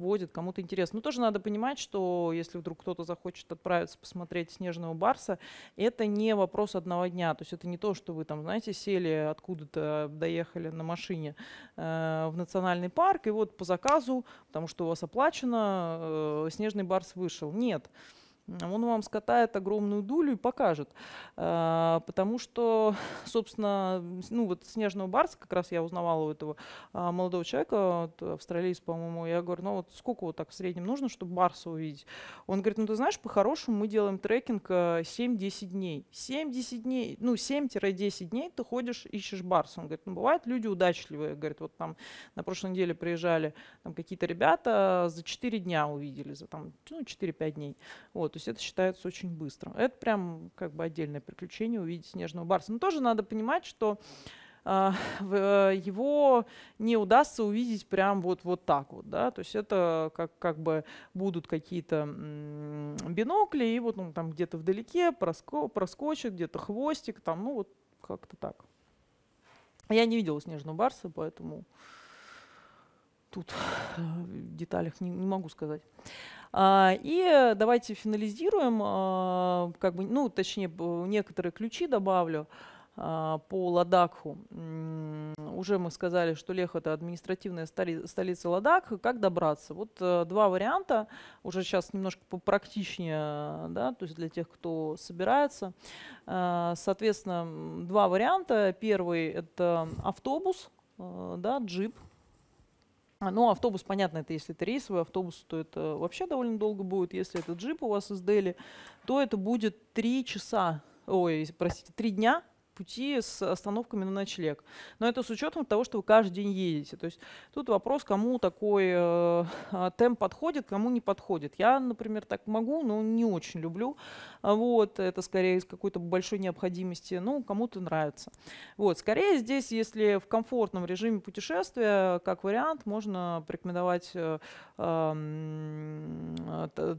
вводит, кому-то интересно. Но тоже надо понимать, что если вдруг кто-то захочет отправиться посмотреть «Снежного барса», это не вопрос одного дня. То есть это не то, что вы там, знаете, сели откуда-то, доехали на машине э, в национальный парк, и вот по заказу, потому что у вас оплачено, э, «Снежный барс» вышел. Нет. Нет он вам скатает огромную дулю и покажет. А, потому что, собственно, ну вот Снежного Барса, как раз я узнавала у этого а, молодого человека, вот, австралийца, по-моему, я говорю, ну вот сколько вот так в среднем нужно, чтобы Барса увидеть? Он говорит, ну ты знаешь, по-хорошему мы делаем трекинг 7-10 э, дней. 7-10 дней, ну 7-10 дней ты ходишь, ищешь Барса. Он говорит, ну бывают люди удачливые. Говорит, вот там на прошлой неделе приезжали там какие-то ребята, э, за 4 дня увидели, за там, ну, 4-5 дней. Вот, есть это считается очень быстро. Это прям как бы отдельное приключение увидеть снежного барса. Но тоже надо понимать, что а, его не удастся увидеть прям вот, вот так вот, да, то есть это как, как бы будут какие-то бинокли, и вот ну, там где-то вдалеке проскочит, где-то хвостик, там, ну вот как-то так. Я не видела снежного барса, поэтому тут э, в деталях не, не могу сказать. А, и давайте финализируем, а, как бы, ну, точнее, некоторые ключи добавлю а, по Ладакху. Уже мы сказали, что Лех – это административная столица Ладакха. Как добраться? Вот э, два варианта. Уже сейчас немножко попрактичнее, да, то есть для тех, кто собирается. Соответственно, два варианта. Первый – это автобус, э, да, джип – а, ну, автобус, понятно, это если это рейсовый автобус, то это вообще довольно долго будет. Если это джип у вас из Дели, то это будет три часа, ой, простите, три дня пути с остановками на ночлег. Но это с учетом того, что вы каждый день едете. То есть тут вопрос, кому такой э, а, темп подходит, кому не подходит. Я, например, так могу, но не очень люблю. Вот, это скорее из какой-то большой необходимости. Ну, кому-то нравится. Вот, скорее здесь, если в комфортном режиме путешествия, как вариант, можно порекомендовать э, э,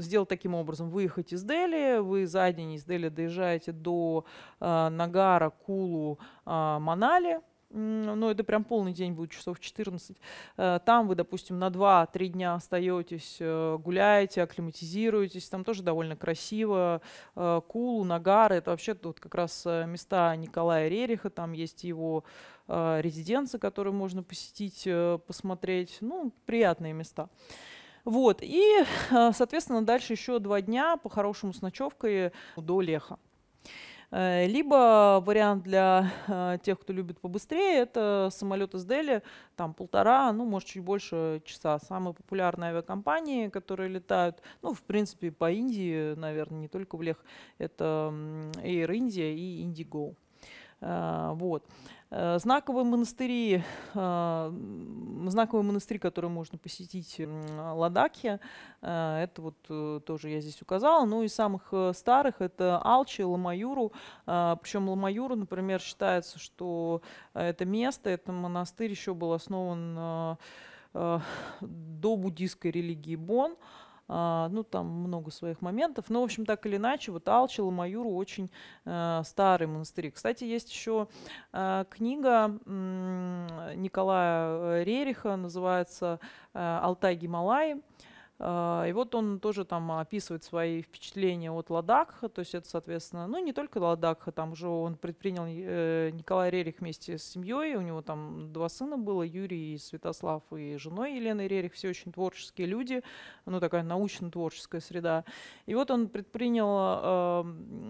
сделать таким образом. Выехать из Дели, вы за день из Дели доезжаете до э, Ниагара, Кулу, а, Манали, ну, это прям полный день будет, часов 14. Э, там вы, допустим, на 2-3 дня остаетесь, э, гуляете, акклиматизируетесь, там тоже довольно красиво. Э, Кулу, Нагары, это вообще тут как раз места Николая Рериха, там есть его резиденция, которую можно посетить, посмотреть. Ну, приятные места. Вот, и, соответственно, дальше еще два дня, по-хорошему, с ночевкой до Леха. Э, либо вариант для э, тех, кто любит побыстрее, это самолет из Дели, там полтора, ну, может, чуть больше часа. Самые популярные авиакомпании, которые летают, ну, в принципе, по Индии, наверное, не только в Лех, это Air India и Indigo. Э, вот. Э, знаковые монастыри, э, знаковые монастыри, которые можно посетить в Ладаке, э, это вот тоже я здесь указала. Ну и самых старых это Алчи, Ламаюру. Причем Ламаюру, например, считается, что это место, это монастырь еще был основан до буддийской религии Бон. Bon а, ну, там много своих моментов. Но, в общем, так или иначе, вот Алчил и Маюру очень э, старый монастырь. Кстати, есть еще э, книга Николая э, Рериха, называется «Алтай-Гималай». А, и вот он тоже там описывает свои впечатления от Ладакха, то есть это, соответственно, ну не только Ладакха, там же он предпринял э, Николай Рерих вместе с семьей, у него там два сына было, Юрий и Святослав, и женой Елены Рерих, все очень творческие люди, ну такая научно-творческая среда. И вот он предпринял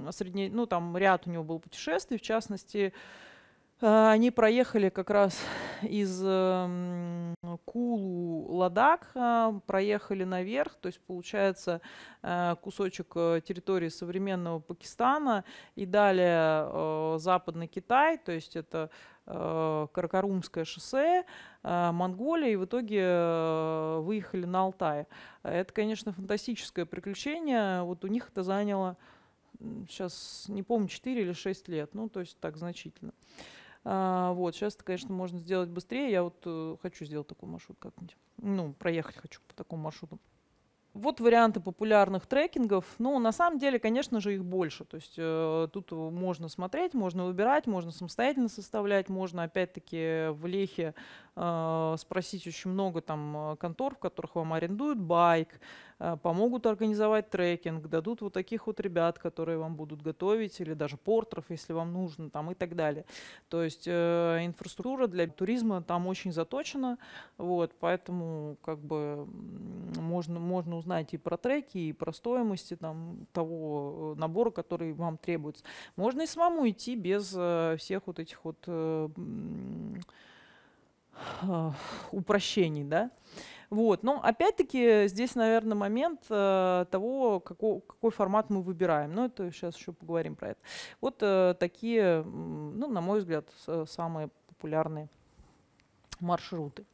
э, средне, ну там ряд у него был путешествий, в частности, Э, они проехали как раз из эм, Кулу Ладак, э, проехали наверх, то есть получается э, кусочек территории современного Пакистана и далее Западный Китай, то есть это Каракарумское шоссе, Монголия и в итоге выехали на Алтай. Это, конечно, фантастическое приключение. Вот у них это заняло, сейчас не помню, 4 или 6 лет, ну то есть так значительно. А, вот, сейчас, конечно, можно сделать быстрее. Я вот э, хочу сделать такой маршрут как-нибудь. Ну, проехать хочу по такому маршруту. Вот варианты популярных трекингов. Ну, на самом деле, конечно же, их больше. То есть э, тут можно смотреть, можно выбирать, можно самостоятельно составлять, можно, опять-таки, в Лехе э, спросить очень много там э, контор, в которых вам арендуют байк, Э, помогут организовать трекинг, дадут вот таких вот ребят, которые вам будут готовить, или даже портеров, если вам нужно, там и так далее. То есть э, инфраструктура для туризма там очень заточена, вот, поэтому как бы можно, можно узнать и про треки, и про стоимости там, того э, набора, который вам требуется. Можно и самому идти без э, всех вот этих вот э, э упрощений, да. Вот. Но опять-таки здесь, наверное, момент э, того, какой, какой формат мы выбираем. Но это сейчас еще поговорим про это. Вот э, такие, ну, на мой взгляд, самые популярные маршруты.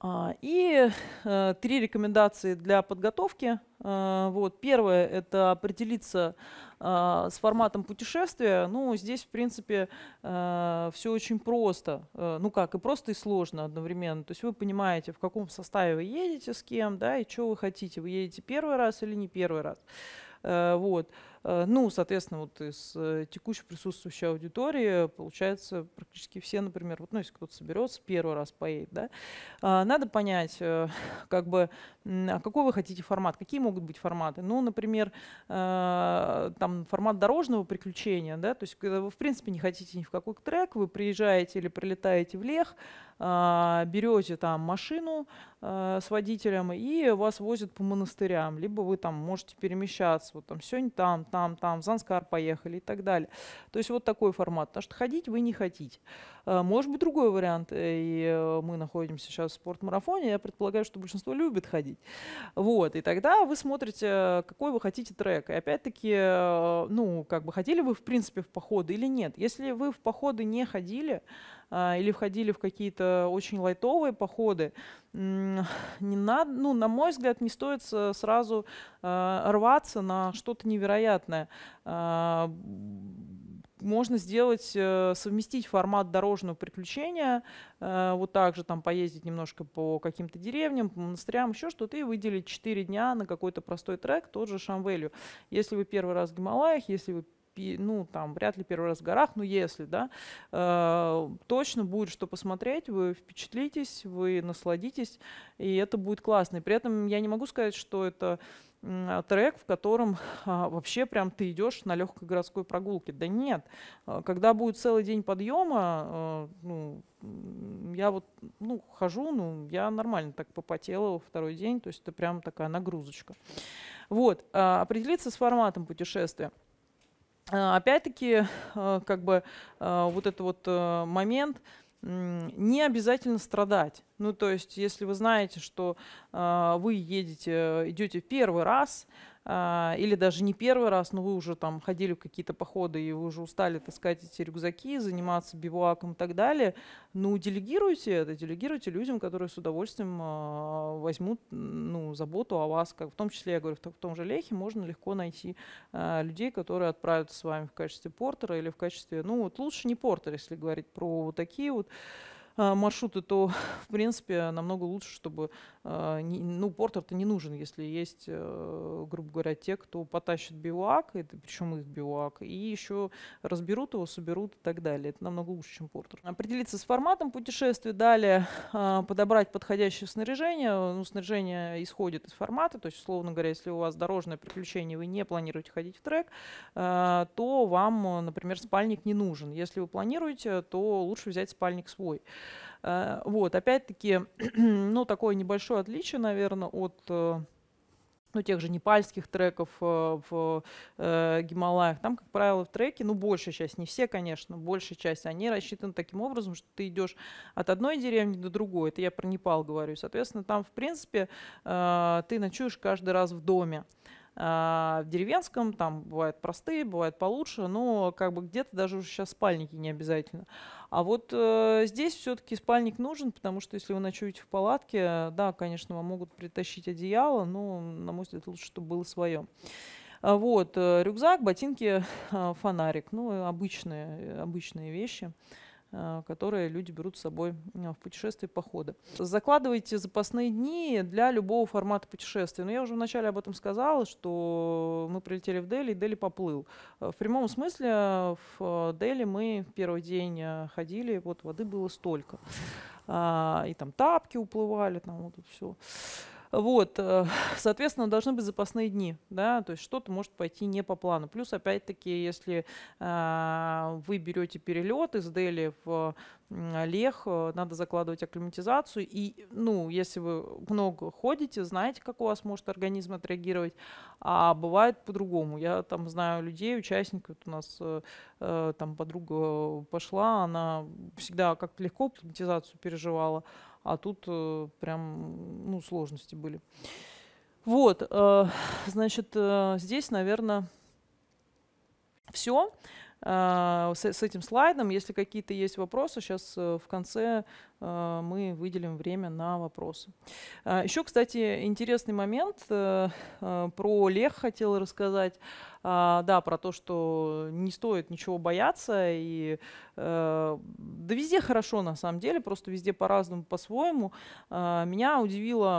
А, и э, три рекомендации для подготовки. Э, вот. Первое – это определиться а, с форматом путешествия, ну, здесь, в принципе, а, все очень просто. А, ну как, и просто, и сложно одновременно. То есть вы понимаете, в каком составе вы едете, с кем, да, и что вы хотите. Вы едете первый раз или не первый раз. Вот. Ну, соответственно, вот из э, текущей присутствующей аудитории, получается, практически все, например, вот, ну, если кто-то соберется, первый раз поедет, да, надо понять, э, как бы, а какой вы хотите формат, какие могут быть форматы. Ну, например, э, там формат дорожного приключения, да, то есть когда вы, в принципе, не хотите ни в какой трек, вы приезжаете или прилетаете в Лех, а, берете там машину э, с водителем и вас возят по монастырям, либо вы там можете перемещаться, вот там сегодня там, там, там, в Занскар поехали и так далее. То есть вот такой формат, потому что ходить вы не хотите. Э, может быть другой вариант, и мы находимся сейчас в спортмарафоне, я предполагаю, что большинство любит ходить объяснить. Вот, и тогда вы смотрите, какой вы хотите трек. И опять-таки, э, ну, как бы хотели вы, в принципе, в походы или нет. Если вы в походы не ходили, а, или входили в какие-то очень лайтовые походы, не надо, ну, на мой взгляд, не стоит сразу э, рваться на что-то невероятное а, можно сделать, э, совместить формат дорожного приключения, э, вот так же там поездить немножко по каким-то деревням, по монастырям, еще что-то, и выделить 4 дня на какой-то простой трек, тот же Шамвелю. Если вы первый раз в Гималаях, если вы ну, там, вряд ли первый раз в горах, но если, да, э, точно будет что посмотреть, вы впечатлитесь, вы насладитесь, и это будет классно. И при этом я не могу сказать, что это, трек, в котором а, вообще прям ты идешь на легкой городской прогулке. Да нет, а, когда будет целый день подъема, а, ну, я вот ну, хожу, ну, я нормально так попотела во второй день, то есть это прям такая нагрузочка. Вот, а, определиться с форматом путешествия. А, опять-таки, а, как бы вот этот вот э, момент, не обязательно страдать. Ну, то есть, если вы знаете, что э, вы едете, идете первый раз, а, или даже не первый раз, но вы уже там ходили в какие-то походы, и вы уже устали таскать эти рюкзаки, заниматься бивуаком и так далее, ну, делегируйте это, делегируйте людям, которые с удовольствием а, возьмут, ну, заботу о вас, как в том числе, я говорю, в том же Лехе можно легко найти а, людей, которые отправятся с вами в качестве портера или в качестве, ну, вот лучше не портер, если говорить про вот такие вот а, маршруты, то, в принципе, намного лучше, чтобы... А, ну, портер-то не нужен, если есть, э, грубо говоря, те, кто потащит биуак, это, причем их биуак, и еще разберут его, соберут и так далее. Это намного лучше, чем портер. А, Определиться с форматом путешествия, далее подобрать подходящее снаряжение. Ну, снаряжение исходит из формата, то есть, условно говоря, если у вас дорожное приключение, вы не планируете ходить в трек, то вам, например, спальник не нужен. Если вы планируете, то лучше взять спальник свой. Э, вот, опять-таки, ну, такое небольшое отличие, наверное, от э, ну, тех же непальских треков э, в Гималаях, там, как правило, в треке, ну, большая часть, не все, конечно, большая часть, они рассчитаны таким образом, что ты идешь от одной деревни до другой, это я про Непал говорю, соответственно, там, в принципе, ты ночуешь каждый раз в доме, а, в деревенском там бывают простые, бывают получше, но как бы где-то даже уже сейчас спальники не обязательно. А вот э, здесь все-таки спальник нужен, потому что если вы ночуете в палатке, да, конечно, вам могут притащить одеяло, но, на мой взгляд, лучше, чтобы было свое. А вот, э, рюкзак, ботинки, фонарик, ну, обычные, обычные вещи. А, которые люди берут с собой а, в путешествия и походы. Закладывайте запасные дни для любого формата путешествия. Но я уже вначале об этом сказала, что мы прилетели в Дели, и Дели поплыл. В прямом смысле в Дели мы первый день а, ходили, вот воды было столько. И там тапки уплывали, там вот все. Вот, э, соответственно, должны быть запасные дни, да, то есть что-то может пойти не по плану. Плюс, опять-таки, если а, вы берете перелет из Дели в Лех, э, надо закладывать акклиматизацию, и, ну, если вы много ходите, знаете, как у вас может организм отреагировать, а бывает по-другому. Я там знаю людей, участников, вот у нас э, там подруга пошла, она всегда как-то легко акклиматизацию переживала, а тут э, прям ну, сложности были. Вот, э, значит, э, здесь, наверное, все. А, с, с этим слайдом. Если какие-то есть вопросы, сейчас э, в конце а, мы выделим время на вопросы. А, Еще, кстати, интересный момент э, э, про Лех хотел рассказать. Да, про то, что не стоит ничего бояться. И, да везде хорошо на самом деле, просто везде по-разному, по-своему. Меня удивило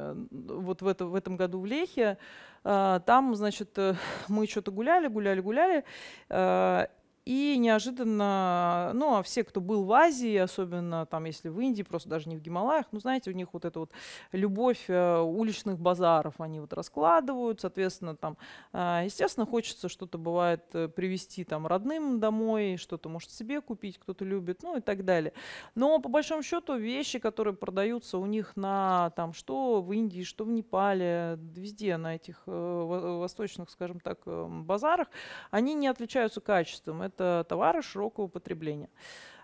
Э, вот в, это, в этом году в Лехе. А, там, значит, э, мы что-то гуляли, гуляли, гуляли, э, и неожиданно, ну, а все, кто был в Азии, особенно там, если в Индии, просто даже не в Гималаях, ну, знаете, у них вот эта вот любовь э, уличных базаров, они вот раскладывают, соответственно, там, э, естественно, хочется что-то бывает э, привезти там родным домой, что-то может себе купить, кто-то любит, ну и так далее. Но по большому счету вещи, которые продаются у них на там что в Индии, что в Непале, везде на этих э, восточных, скажем так, эм, базарах, они не отличаются качеством. Это это товары широкого потребления.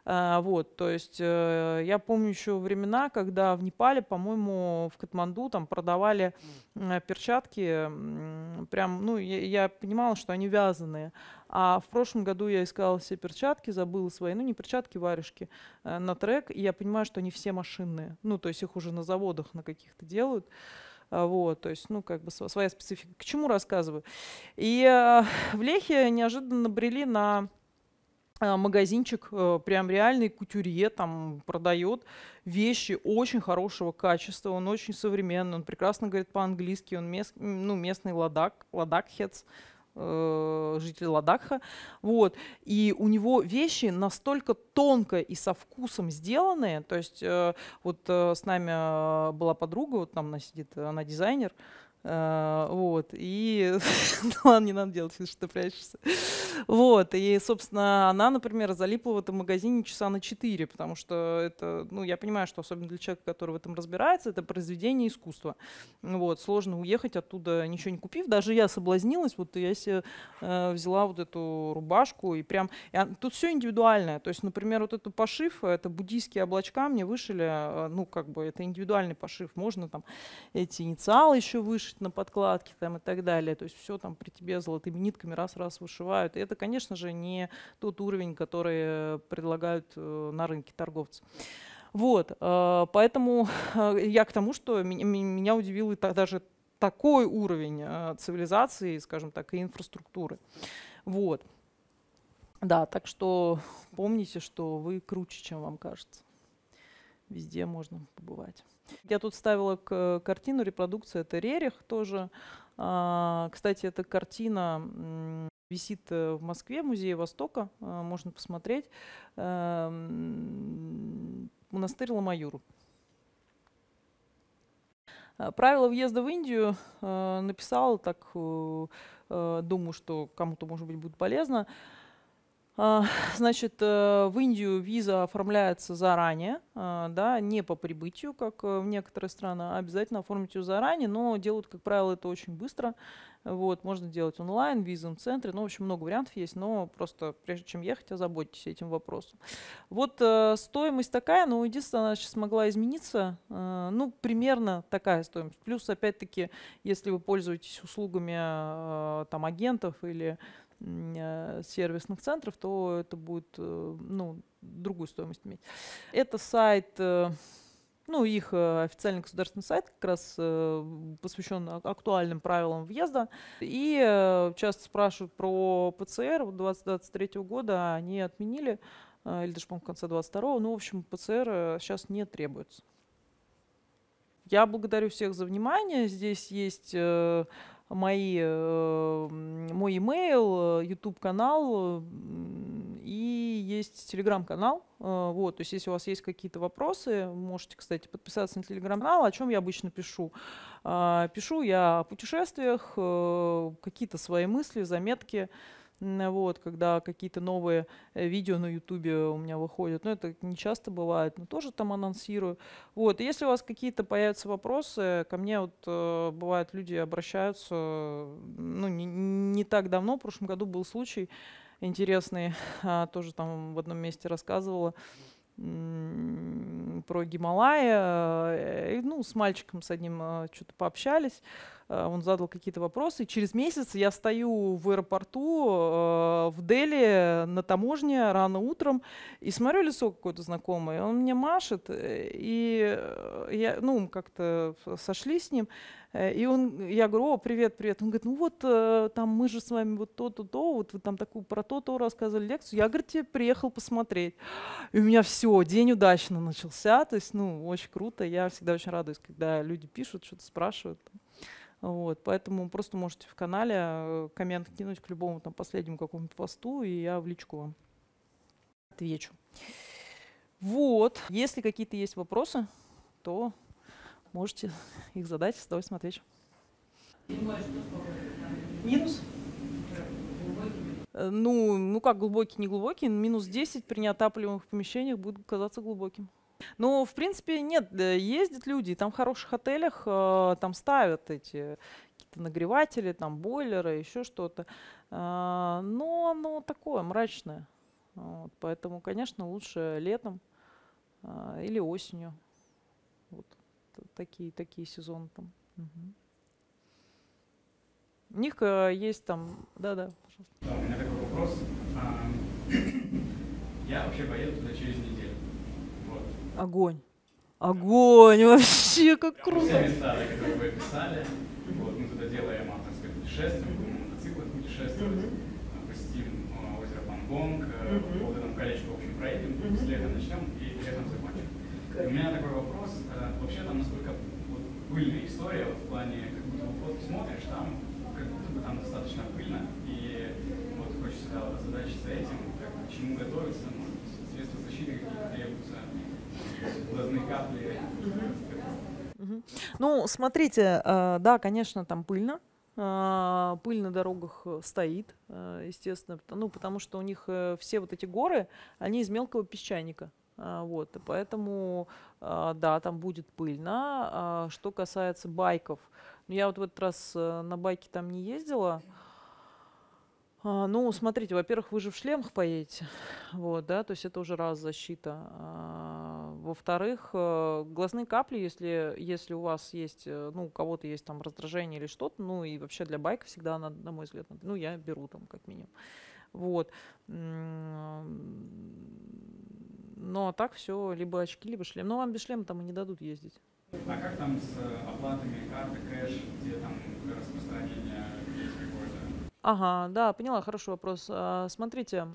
А, вот, то есть э, я помню еще времена, когда в Непале, по-моему, в Катманду там продавали э, перчатки, прям, ну, я, я понимала, что они вязаные. А в прошлом году я искала все перчатки, забыла свои, ну, не перчатки, варежки э, на трек, и я понимаю, что они все машинные. Ну, то есть их уже на заводах на каких-то делают. А, вот, то есть, ну, как бы своя специфика. К чему рассказываю? И в Лехе неожиданно брели на а, магазинчик э, прям реальный кутюрье там продает вещи очень хорошего качества, он очень современный, он прекрасно говорит по-английски, он мест, ну, местный ладак, ладакхец, э, житель Ладакха. Вот. И у него вещи настолько тонко и со вкусом сделанные. То есть э, вот с нами была подруга, вот там она сидит, она дизайнер, вот, и... ну ладно, не надо делать, что ты прячешься. Вот, и, собственно, она, например, залипла в этом магазине часа на 4, потому что это, ну, я понимаю, что особенно для человека, который в этом разбирается, это произведение искусства. Вот, сложно уехать оттуда, ничего не купив. Даже я соблазнилась, вот я себе э, взяла вот эту рубашку и прям... И, тут все индивидуальное. То есть, например, вот эту пошив, это буддийские облачка мне вышили, э, ну, как бы это индивидуальный пошив. Можно там эти инициалы еще вышить на подкладке там и так далее. То есть все там при тебе золотыми нитками раз-раз вышивают. И это, конечно же, не тот уровень, который предлагают э, на рынке торговцы. Вот, э, поэтому э, я к тому, что меня удивил даже такой уровень цивилизации, скажем так, и инфраструктуры. Вот. Да, так что помните, что вы круче, чем вам кажется. Везде можно побывать. Я тут ставила к картину репродукция, это Рерих тоже. А, кстати, эта картина висит э, в Москве, в Музее Востока, э, можно посмотреть. Эм, монастырь Ламаюр. Э, правила въезда в Индию написал, так думаю, что кому-то, может быть, будет полезно. А, значит, э, в Индию виза оформляется заранее, а, да, не по прибытию, как э, в некоторые страны, а обязательно оформить ее заранее, но делают, как правило, это очень быстро. Вот, можно делать онлайн, в визовом центре, ну, в общем, много вариантов есть, но просто прежде чем ехать, озаботьтесь этим вопросом. Вот э, стоимость такая, но ну, единственное, она сейчас могла измениться, ну, примерно такая стоимость. Плюс, опять-таки, если вы пользуетесь услугами там агентов или Э, сервисных центров, то это будет э, ну, другую стоимость иметь. Это сайт э, ну, их официальный государственный сайт как раз посвящен актуальным правилам въезда. И часто спрашивают про ПЦР. 2023 года они отменили, или даже, по-моему, в конце 2022. Ну, в общем, ПЦР сейчас не требуется. Я благодарю всех за внимание. Здесь есть мои, э, мой email, э, YouTube-канал и есть Telegram-канал. Э, вот, то есть если у вас есть какие-то вопросы, можете, кстати, подписаться на Telegram-канал. О чем я обычно пишу? А, пишу я о путешествиях, какие-то свои мысли, заметки вот, когда какие-то новые э, видео на ютубе у меня выходят, но ну, это не часто бывает, но тоже там анонсирую. Вот, если у вас какие-то появятся вопросы, ко мне вот э, бывают люди обращаются, ну, не, не так давно, в прошлом году был случай интересный, а, тоже там в одном месте рассказывала, про Гималая. Э, ну, с мальчиком с одним э, что-то пообщались. Э, он задал какие-то вопросы. Через месяц я стою в аэропорту э, в Дели на таможне рано утром и смотрю лицо какое-то знакомое. Он мне машет, э, и э, я, ну, как-то сошли с ним. И он, я говорю, о, привет, привет. Он говорит, ну вот, э, там мы же с вами вот то-то, то, вот вы там такую про то-то рассказывали лекцию. Я, говорит, тебе приехал посмотреть. И у меня все, день удачно начался. То есть, ну, очень круто. Я всегда очень радуюсь, когда люди пишут, что-то спрашивают. Вот, поэтому просто можете в канале э, коммент кинуть к любому там последнему какому-нибудь посту, и я в личку вам отвечу. Вот, если какие-то есть вопросы, то можете их задать, с удовольствием отвечу. Минус? Э, ну, ну как глубокий, не глубокий, минус 10 при неотапливаемых помещениях будет казаться глубоким. Ну, в принципе, нет, ездят люди, там в хороших отелях э, там ставят эти какие-то нагреватели, там бойлеры, еще что-то. А, но оно такое мрачное. Вот, поэтому, конечно, лучше летом а, или осенью. Вот такие, такие сезоны там. У них э, есть там... Да-да, пожалуйста. Да, у меня такой вопрос. А, я вообще поеду туда через неделю Огонь. Огонь вообще, как круто. Все места, которые вы описали, вот, мы туда делаем авторское путешествие, мы на мотоциклах путешествовать, посетим э, озеро Пангонг, э, вот этом колечко, в общем, проедем, mm-hmm. начнем и летом закончим. Okay. У меня такой вопрос, э, вообще там насколько вот, пыльная история, вот, в плане, как будто вот смотришь, там как будто бы там достаточно пыльно, и вот хочется задачи за этим, как, к чему готовиться, может, средства защиты какие-то требуются, глазные капли. Ну, смотрите, э, да, конечно, там пыльно, э, пыль на дорогах э, стоит, естественно, ну, потому что у них все вот эти горы, они из мелкого песчаника. Вот, поэтому, да, там будет пыльно. А, что касается байков, ну, я вот в этот раз на байке там не ездила, а, ну, смотрите, во-первых, вы же в шлемах поедете, вот, да, то есть это уже раз защита. А, во-вторых, э, глазные капли, если, если у вас есть, э, ну, у кого-то есть там раздражение или что-то, ну, и вообще для байка всегда, надо, на мой взгляд, ну, я беру там как минимум. Вот. Ну, а так все, либо очки, либо шлем. Но ну, вам без шлема там и не дадут ездить. А как там с оплатами карты, кэш, где там распространение есть какое Ага, да, поняла, хороший вопрос. А, смотрите,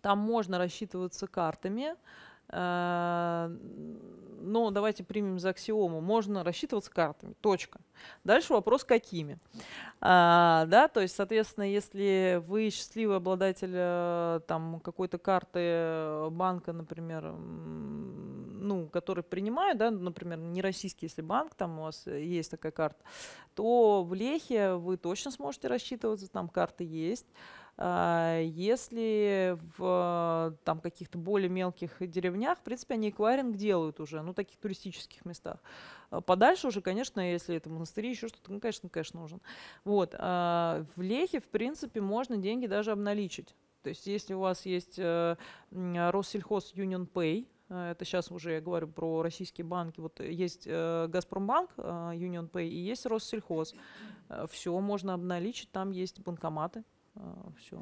там можно рассчитываться картами. А, но давайте примем за аксиому, можно рассчитываться картами, точка. Дальше вопрос, какими. А, да, то есть, соответственно, если вы счастливый обладатель э, там, какой-то карты э, банка, например, ну, который принимают, да, например, не российский, если банк, там у вас есть такая карта, то в Лехе вы точно сможете рассчитываться, там карты есть. А, если в там, каких-то более мелких деревнях, в принципе, они эквайринг делают уже, ну, таких туристических местах. А подальше уже, конечно, если это монастыри, еще что-то, ну, конечно, конечно, нужен. Вот. А, в Лехе, в принципе, можно деньги даже обналичить. То есть, если у вас есть э, Россельхоз Union Pay, э, это сейчас уже я говорю про российские банки. Вот есть э, Газпромбанк, Union Pay и есть Россельхоз. Все можно обналичить, там есть банкоматы, а, все.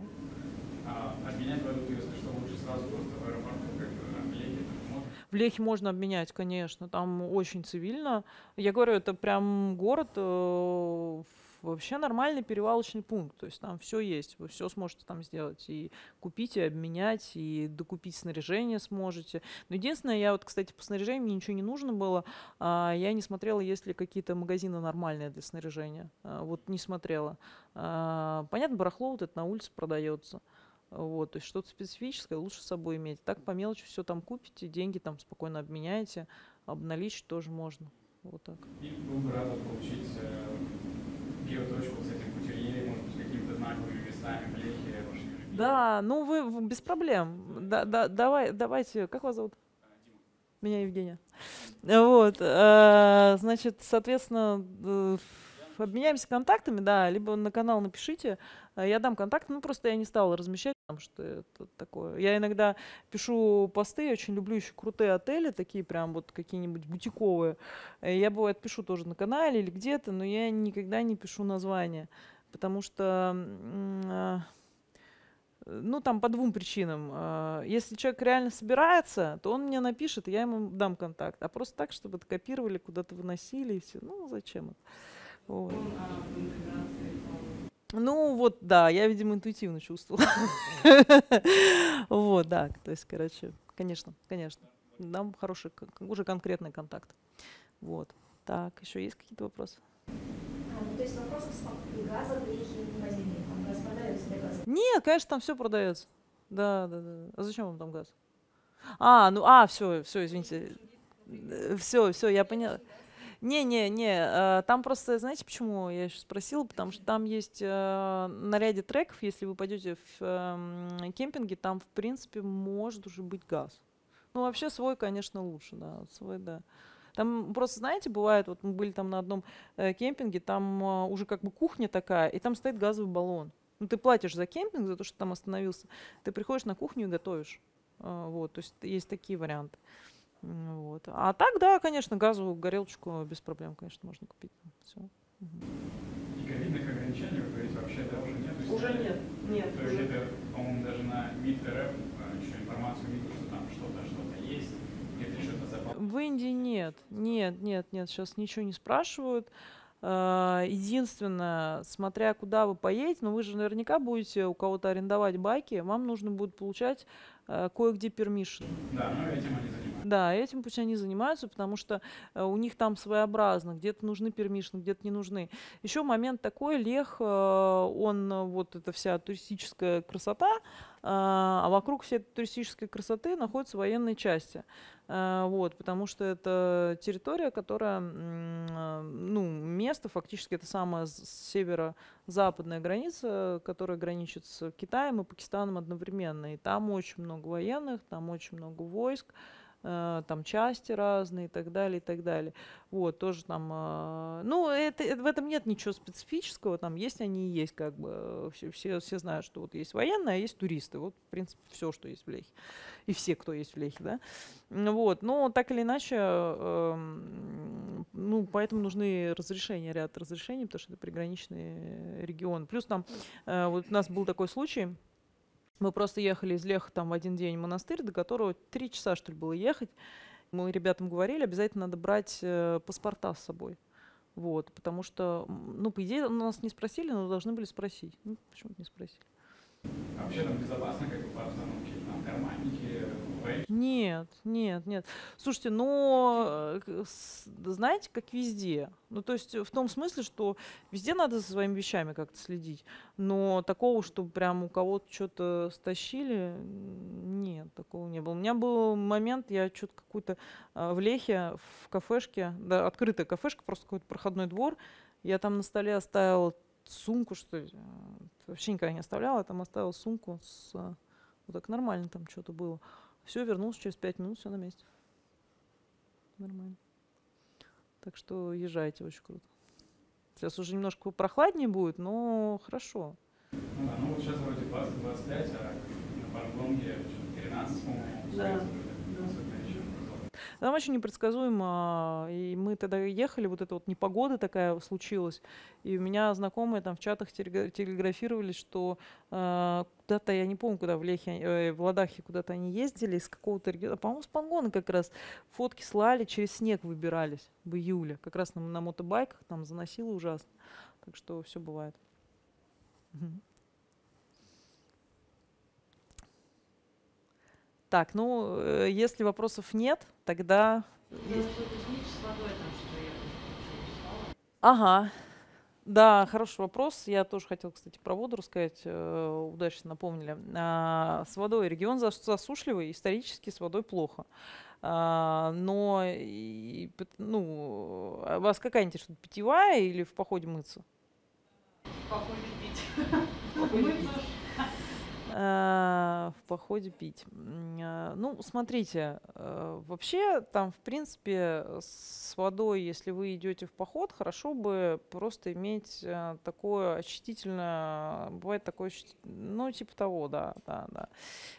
А обменять валюту, если что, лучше сразу просто в аэропорту, как а в Лехе? можно обменять, конечно, там очень цивильно. Я говорю, это прям город, э, в вообще нормальный перевалочный пункт. То есть там все есть, вы все сможете там сделать. И купить, и обменять, и докупить снаряжение сможете. Но единственное, я вот, кстати, по снаряжению мне ничего не нужно было. А, я не смотрела, есть ли какие-то магазины нормальные для снаряжения. А, вот не смотрела. А, понятно, барахло вот это на улице продается. Вот, то есть что-то специфическое лучше с собой иметь. Так по мелочи все там купите, деньги там спокойно обменяете, обналичить тоже можно. Вот так. И был бы рад получить э, геоточку с этим кутерье, может быть, какими-то знаковыми местами, блехи, ваши любимые? Да, ну вы без проблем. Да, да, давай, давайте, как вас зовут? Меня Евгения. Вот, э, значит, соответственно, э, обменяемся контактами, да, либо на канал напишите, э, я дам контакт, ну просто я не стала размещать там, что это такое. Я иногда пишу посты, я очень люблю еще крутые отели, такие прям вот какие-нибудь бутиковые. Э, я, бывает, пишу тоже на канале или где-то, но я никогда не пишу название, потому что... А, э, ну, там по двум причинам. А, если человек реально собирается, то он мне напишет, и я ему дам контакт. А просто так, чтобы это копировали, куда-то выносили и все. Ну, зачем это? Вот. А ну, вот, да, я, видимо, интуитивно чувствовала. Вот, да, то есть, короче, конечно, конечно. Нам хороший, уже конкретный контакт. Вот. Так, еще есть какие-то вопросы? А, ну, то Не, конечно, там все продается. Да, да, да. А зачем вам там газ? А, ну, а, все, все, извините. Все, э, все, я поняла. Не-не-не, э, там просто, знаете, почему я еще спросила? Потому что там есть э, на ряде треков, если вы пойдете в эм, кемпинге, там, в принципе, может уже быть газ. Ну, вообще свой, конечно, лучше, да, свой, да. Там просто, знаете, бывает, вот мы были там на одном э, кемпинге, там уже как бы кухня такая, и там стоит газовый баллон. Ну, ты платишь за кемпинг, за то, что там остановился. Ты приходишь на кухню и готовишь. вот, то есть есть такие варианты. Вот. А так, да, конечно, газовую горелочку без проблем, конечно, можно купить. Все. Угу. И ковидных ограничений, вы говорите, вообще да, уже нет? Уже нет, нет. То есть уже. это, по-моему, даже на МИД РФ а, еще информацию видно, что там что-то, что-то есть. Нет еще В Индии нет, нет, нет, нет, сейчас ничего не спрашивают. А, единственное, смотря куда вы поедете, но ну вы же наверняка будете у кого-то арендовать байки, вам нужно будет получать а, кое-где пермишн. Да, ну этим они занимаются. Да, этим пусть они занимаются, потому что э, у них там своеобразно, где-то нужны пермишны, где-то не нужны. Еще момент такой, Лех, э, он э, вот эта вся туристическая красота, а, а вокруг всей этой туристической красоты находятся военные части. Вот, потому что это территория, которая, ну, место фактически это самая северо-западная граница, которая граничит с Китаем и Пакистаном одновременно. И там очень много военных, там очень много войск. Э, там части разные и так далее, и так далее. Вот, тоже там, э, ну, это, э, в этом нет ничего специфического, там есть они и есть, как бы, все, все, все знают, что вот есть военные, а есть туристы, вот, в принципе, все, что есть в Лехе, и все, кто есть в Лехе, да, вот, но так или иначе, эм, ну, поэтому нужны разрешения, ряд разрешений, потому что это приграничный регион, плюс там, вот у нас был такой случай, мы просто ехали из Леха там в один день в монастырь, до которого три часа, что ли, было ехать. Мы ребятам говорили, обязательно надо брать э, паспорта с собой. Вот, потому что, ну, по идее, нас не спросили, но должны были спросить. Ну, почему-то не спросили. А вообще там безопасно, как бы по обстановке, там карманники, нет, нет, нет. Слушайте, но э, знаете, как везде. Ну, то есть э, в том смысле, что везде надо за своими вещами как-то следить. Но такого, чтобы прям у кого-то что-то стащили, нет, такого не было. У меня был момент, я что-то какую-то а, в Лехе, в кафешке, да, открытая кафешка, просто какой-то проходной двор, я там на столе оставила сумку, что ли. Э, вообще никогда не оставляла, я а там оставила сумку с... Вот так нормально там что-то было. Все, вернулся через пять минут, все на месте. Нормально. Так что езжайте, очень круто. Сейчас уже немножко прохладнее будет, но хорошо. Ну, да, ну вот сейчас вроде 20-25, а на Парагонге 13, по-моему, да. Там очень непредсказуемо. И мы тогда ехали, вот эта вот непогода такая случилась. И у меня знакомые там в чатах телеграфировали, что э, куда-то, я не помню, куда в Лехе, э, э, в Ладахе куда-то они ездили, из какого-то региона, по-моему, с Пангона как раз. Фотки слали, через снег выбирались в июле. Как раз на, на мотобайках там заносило ужасно. Так что все бывает. Так, ну, э, если вопросов нет, тогда... Ага. Да, хороший вопрос. Я тоже хотел, кстати, про воду рассказать. Э, удачно напомнили. А, с водой регион засушливый, исторически с водой плохо. А, но ну, а у вас какая-нибудь что-то питьевая или в походе мыться? В походе пить. Мыться Э, в походе пить. Э, ну, смотрите, э, вообще там, в принципе, с водой, если вы идете в поход, хорошо бы просто иметь такое очистительное, бывает такое, ну, типа того, да, да, да.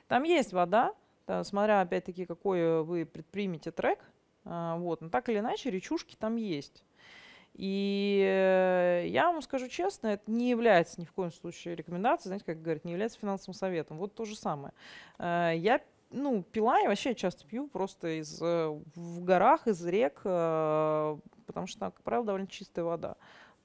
Там есть вода, да, смотря, опять-таки, какой вы предпримете трек, вот, но так или иначе, речушки там есть. И э, я вам скажу честно, это не является ни в коем случае рекомендацией, знаете, как говорят, не является финансовым советом. Вот то же самое. Э, я ну, пила, я вообще часто пью просто из, э, в горах, из рек, потому что, как правило, довольно чистая вода.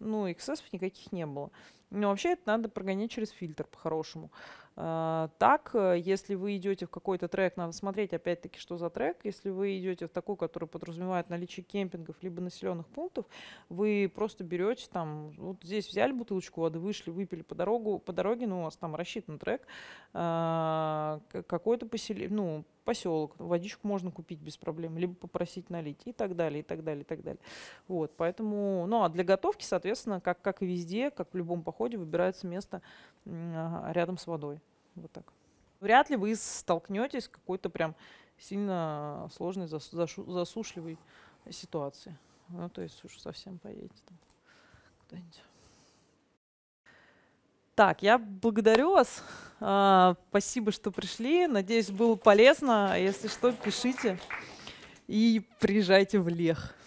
Ну, эксцессов никаких не было. Но вообще это надо прогонять через фильтр по-хорошему. Uh, а, так, э, если вы идете в какой-то трек, надо смотреть опять-таки, что за трек. Если вы идете в такой, который подразумевает наличие кемпингов либо населенных пунктов, вы просто берете там, вот здесь взяли бутылочку воды, вышли, выпили по, дорогу, по дороге, ну, у вас там рассчитан трек, а, какой-то поселение, ну, поселок, водичку можно купить без проблем, либо попросить налить и так далее, и так далее, и так далее. Вот, поэтому, ну а для готовки, соответственно, как, как и везде, как в любом походе, выбирается место а, рядом с водой. Вот так. Вряд ли вы столкнетесь с какой-то прям сильно сложной, засушливой ситуации. Ну, то есть уж совсем поедете там куда-нибудь. Так, я благодарю вас. А, спасибо, что пришли. Надеюсь, было полезно. А если что, пишите и приезжайте в Лех.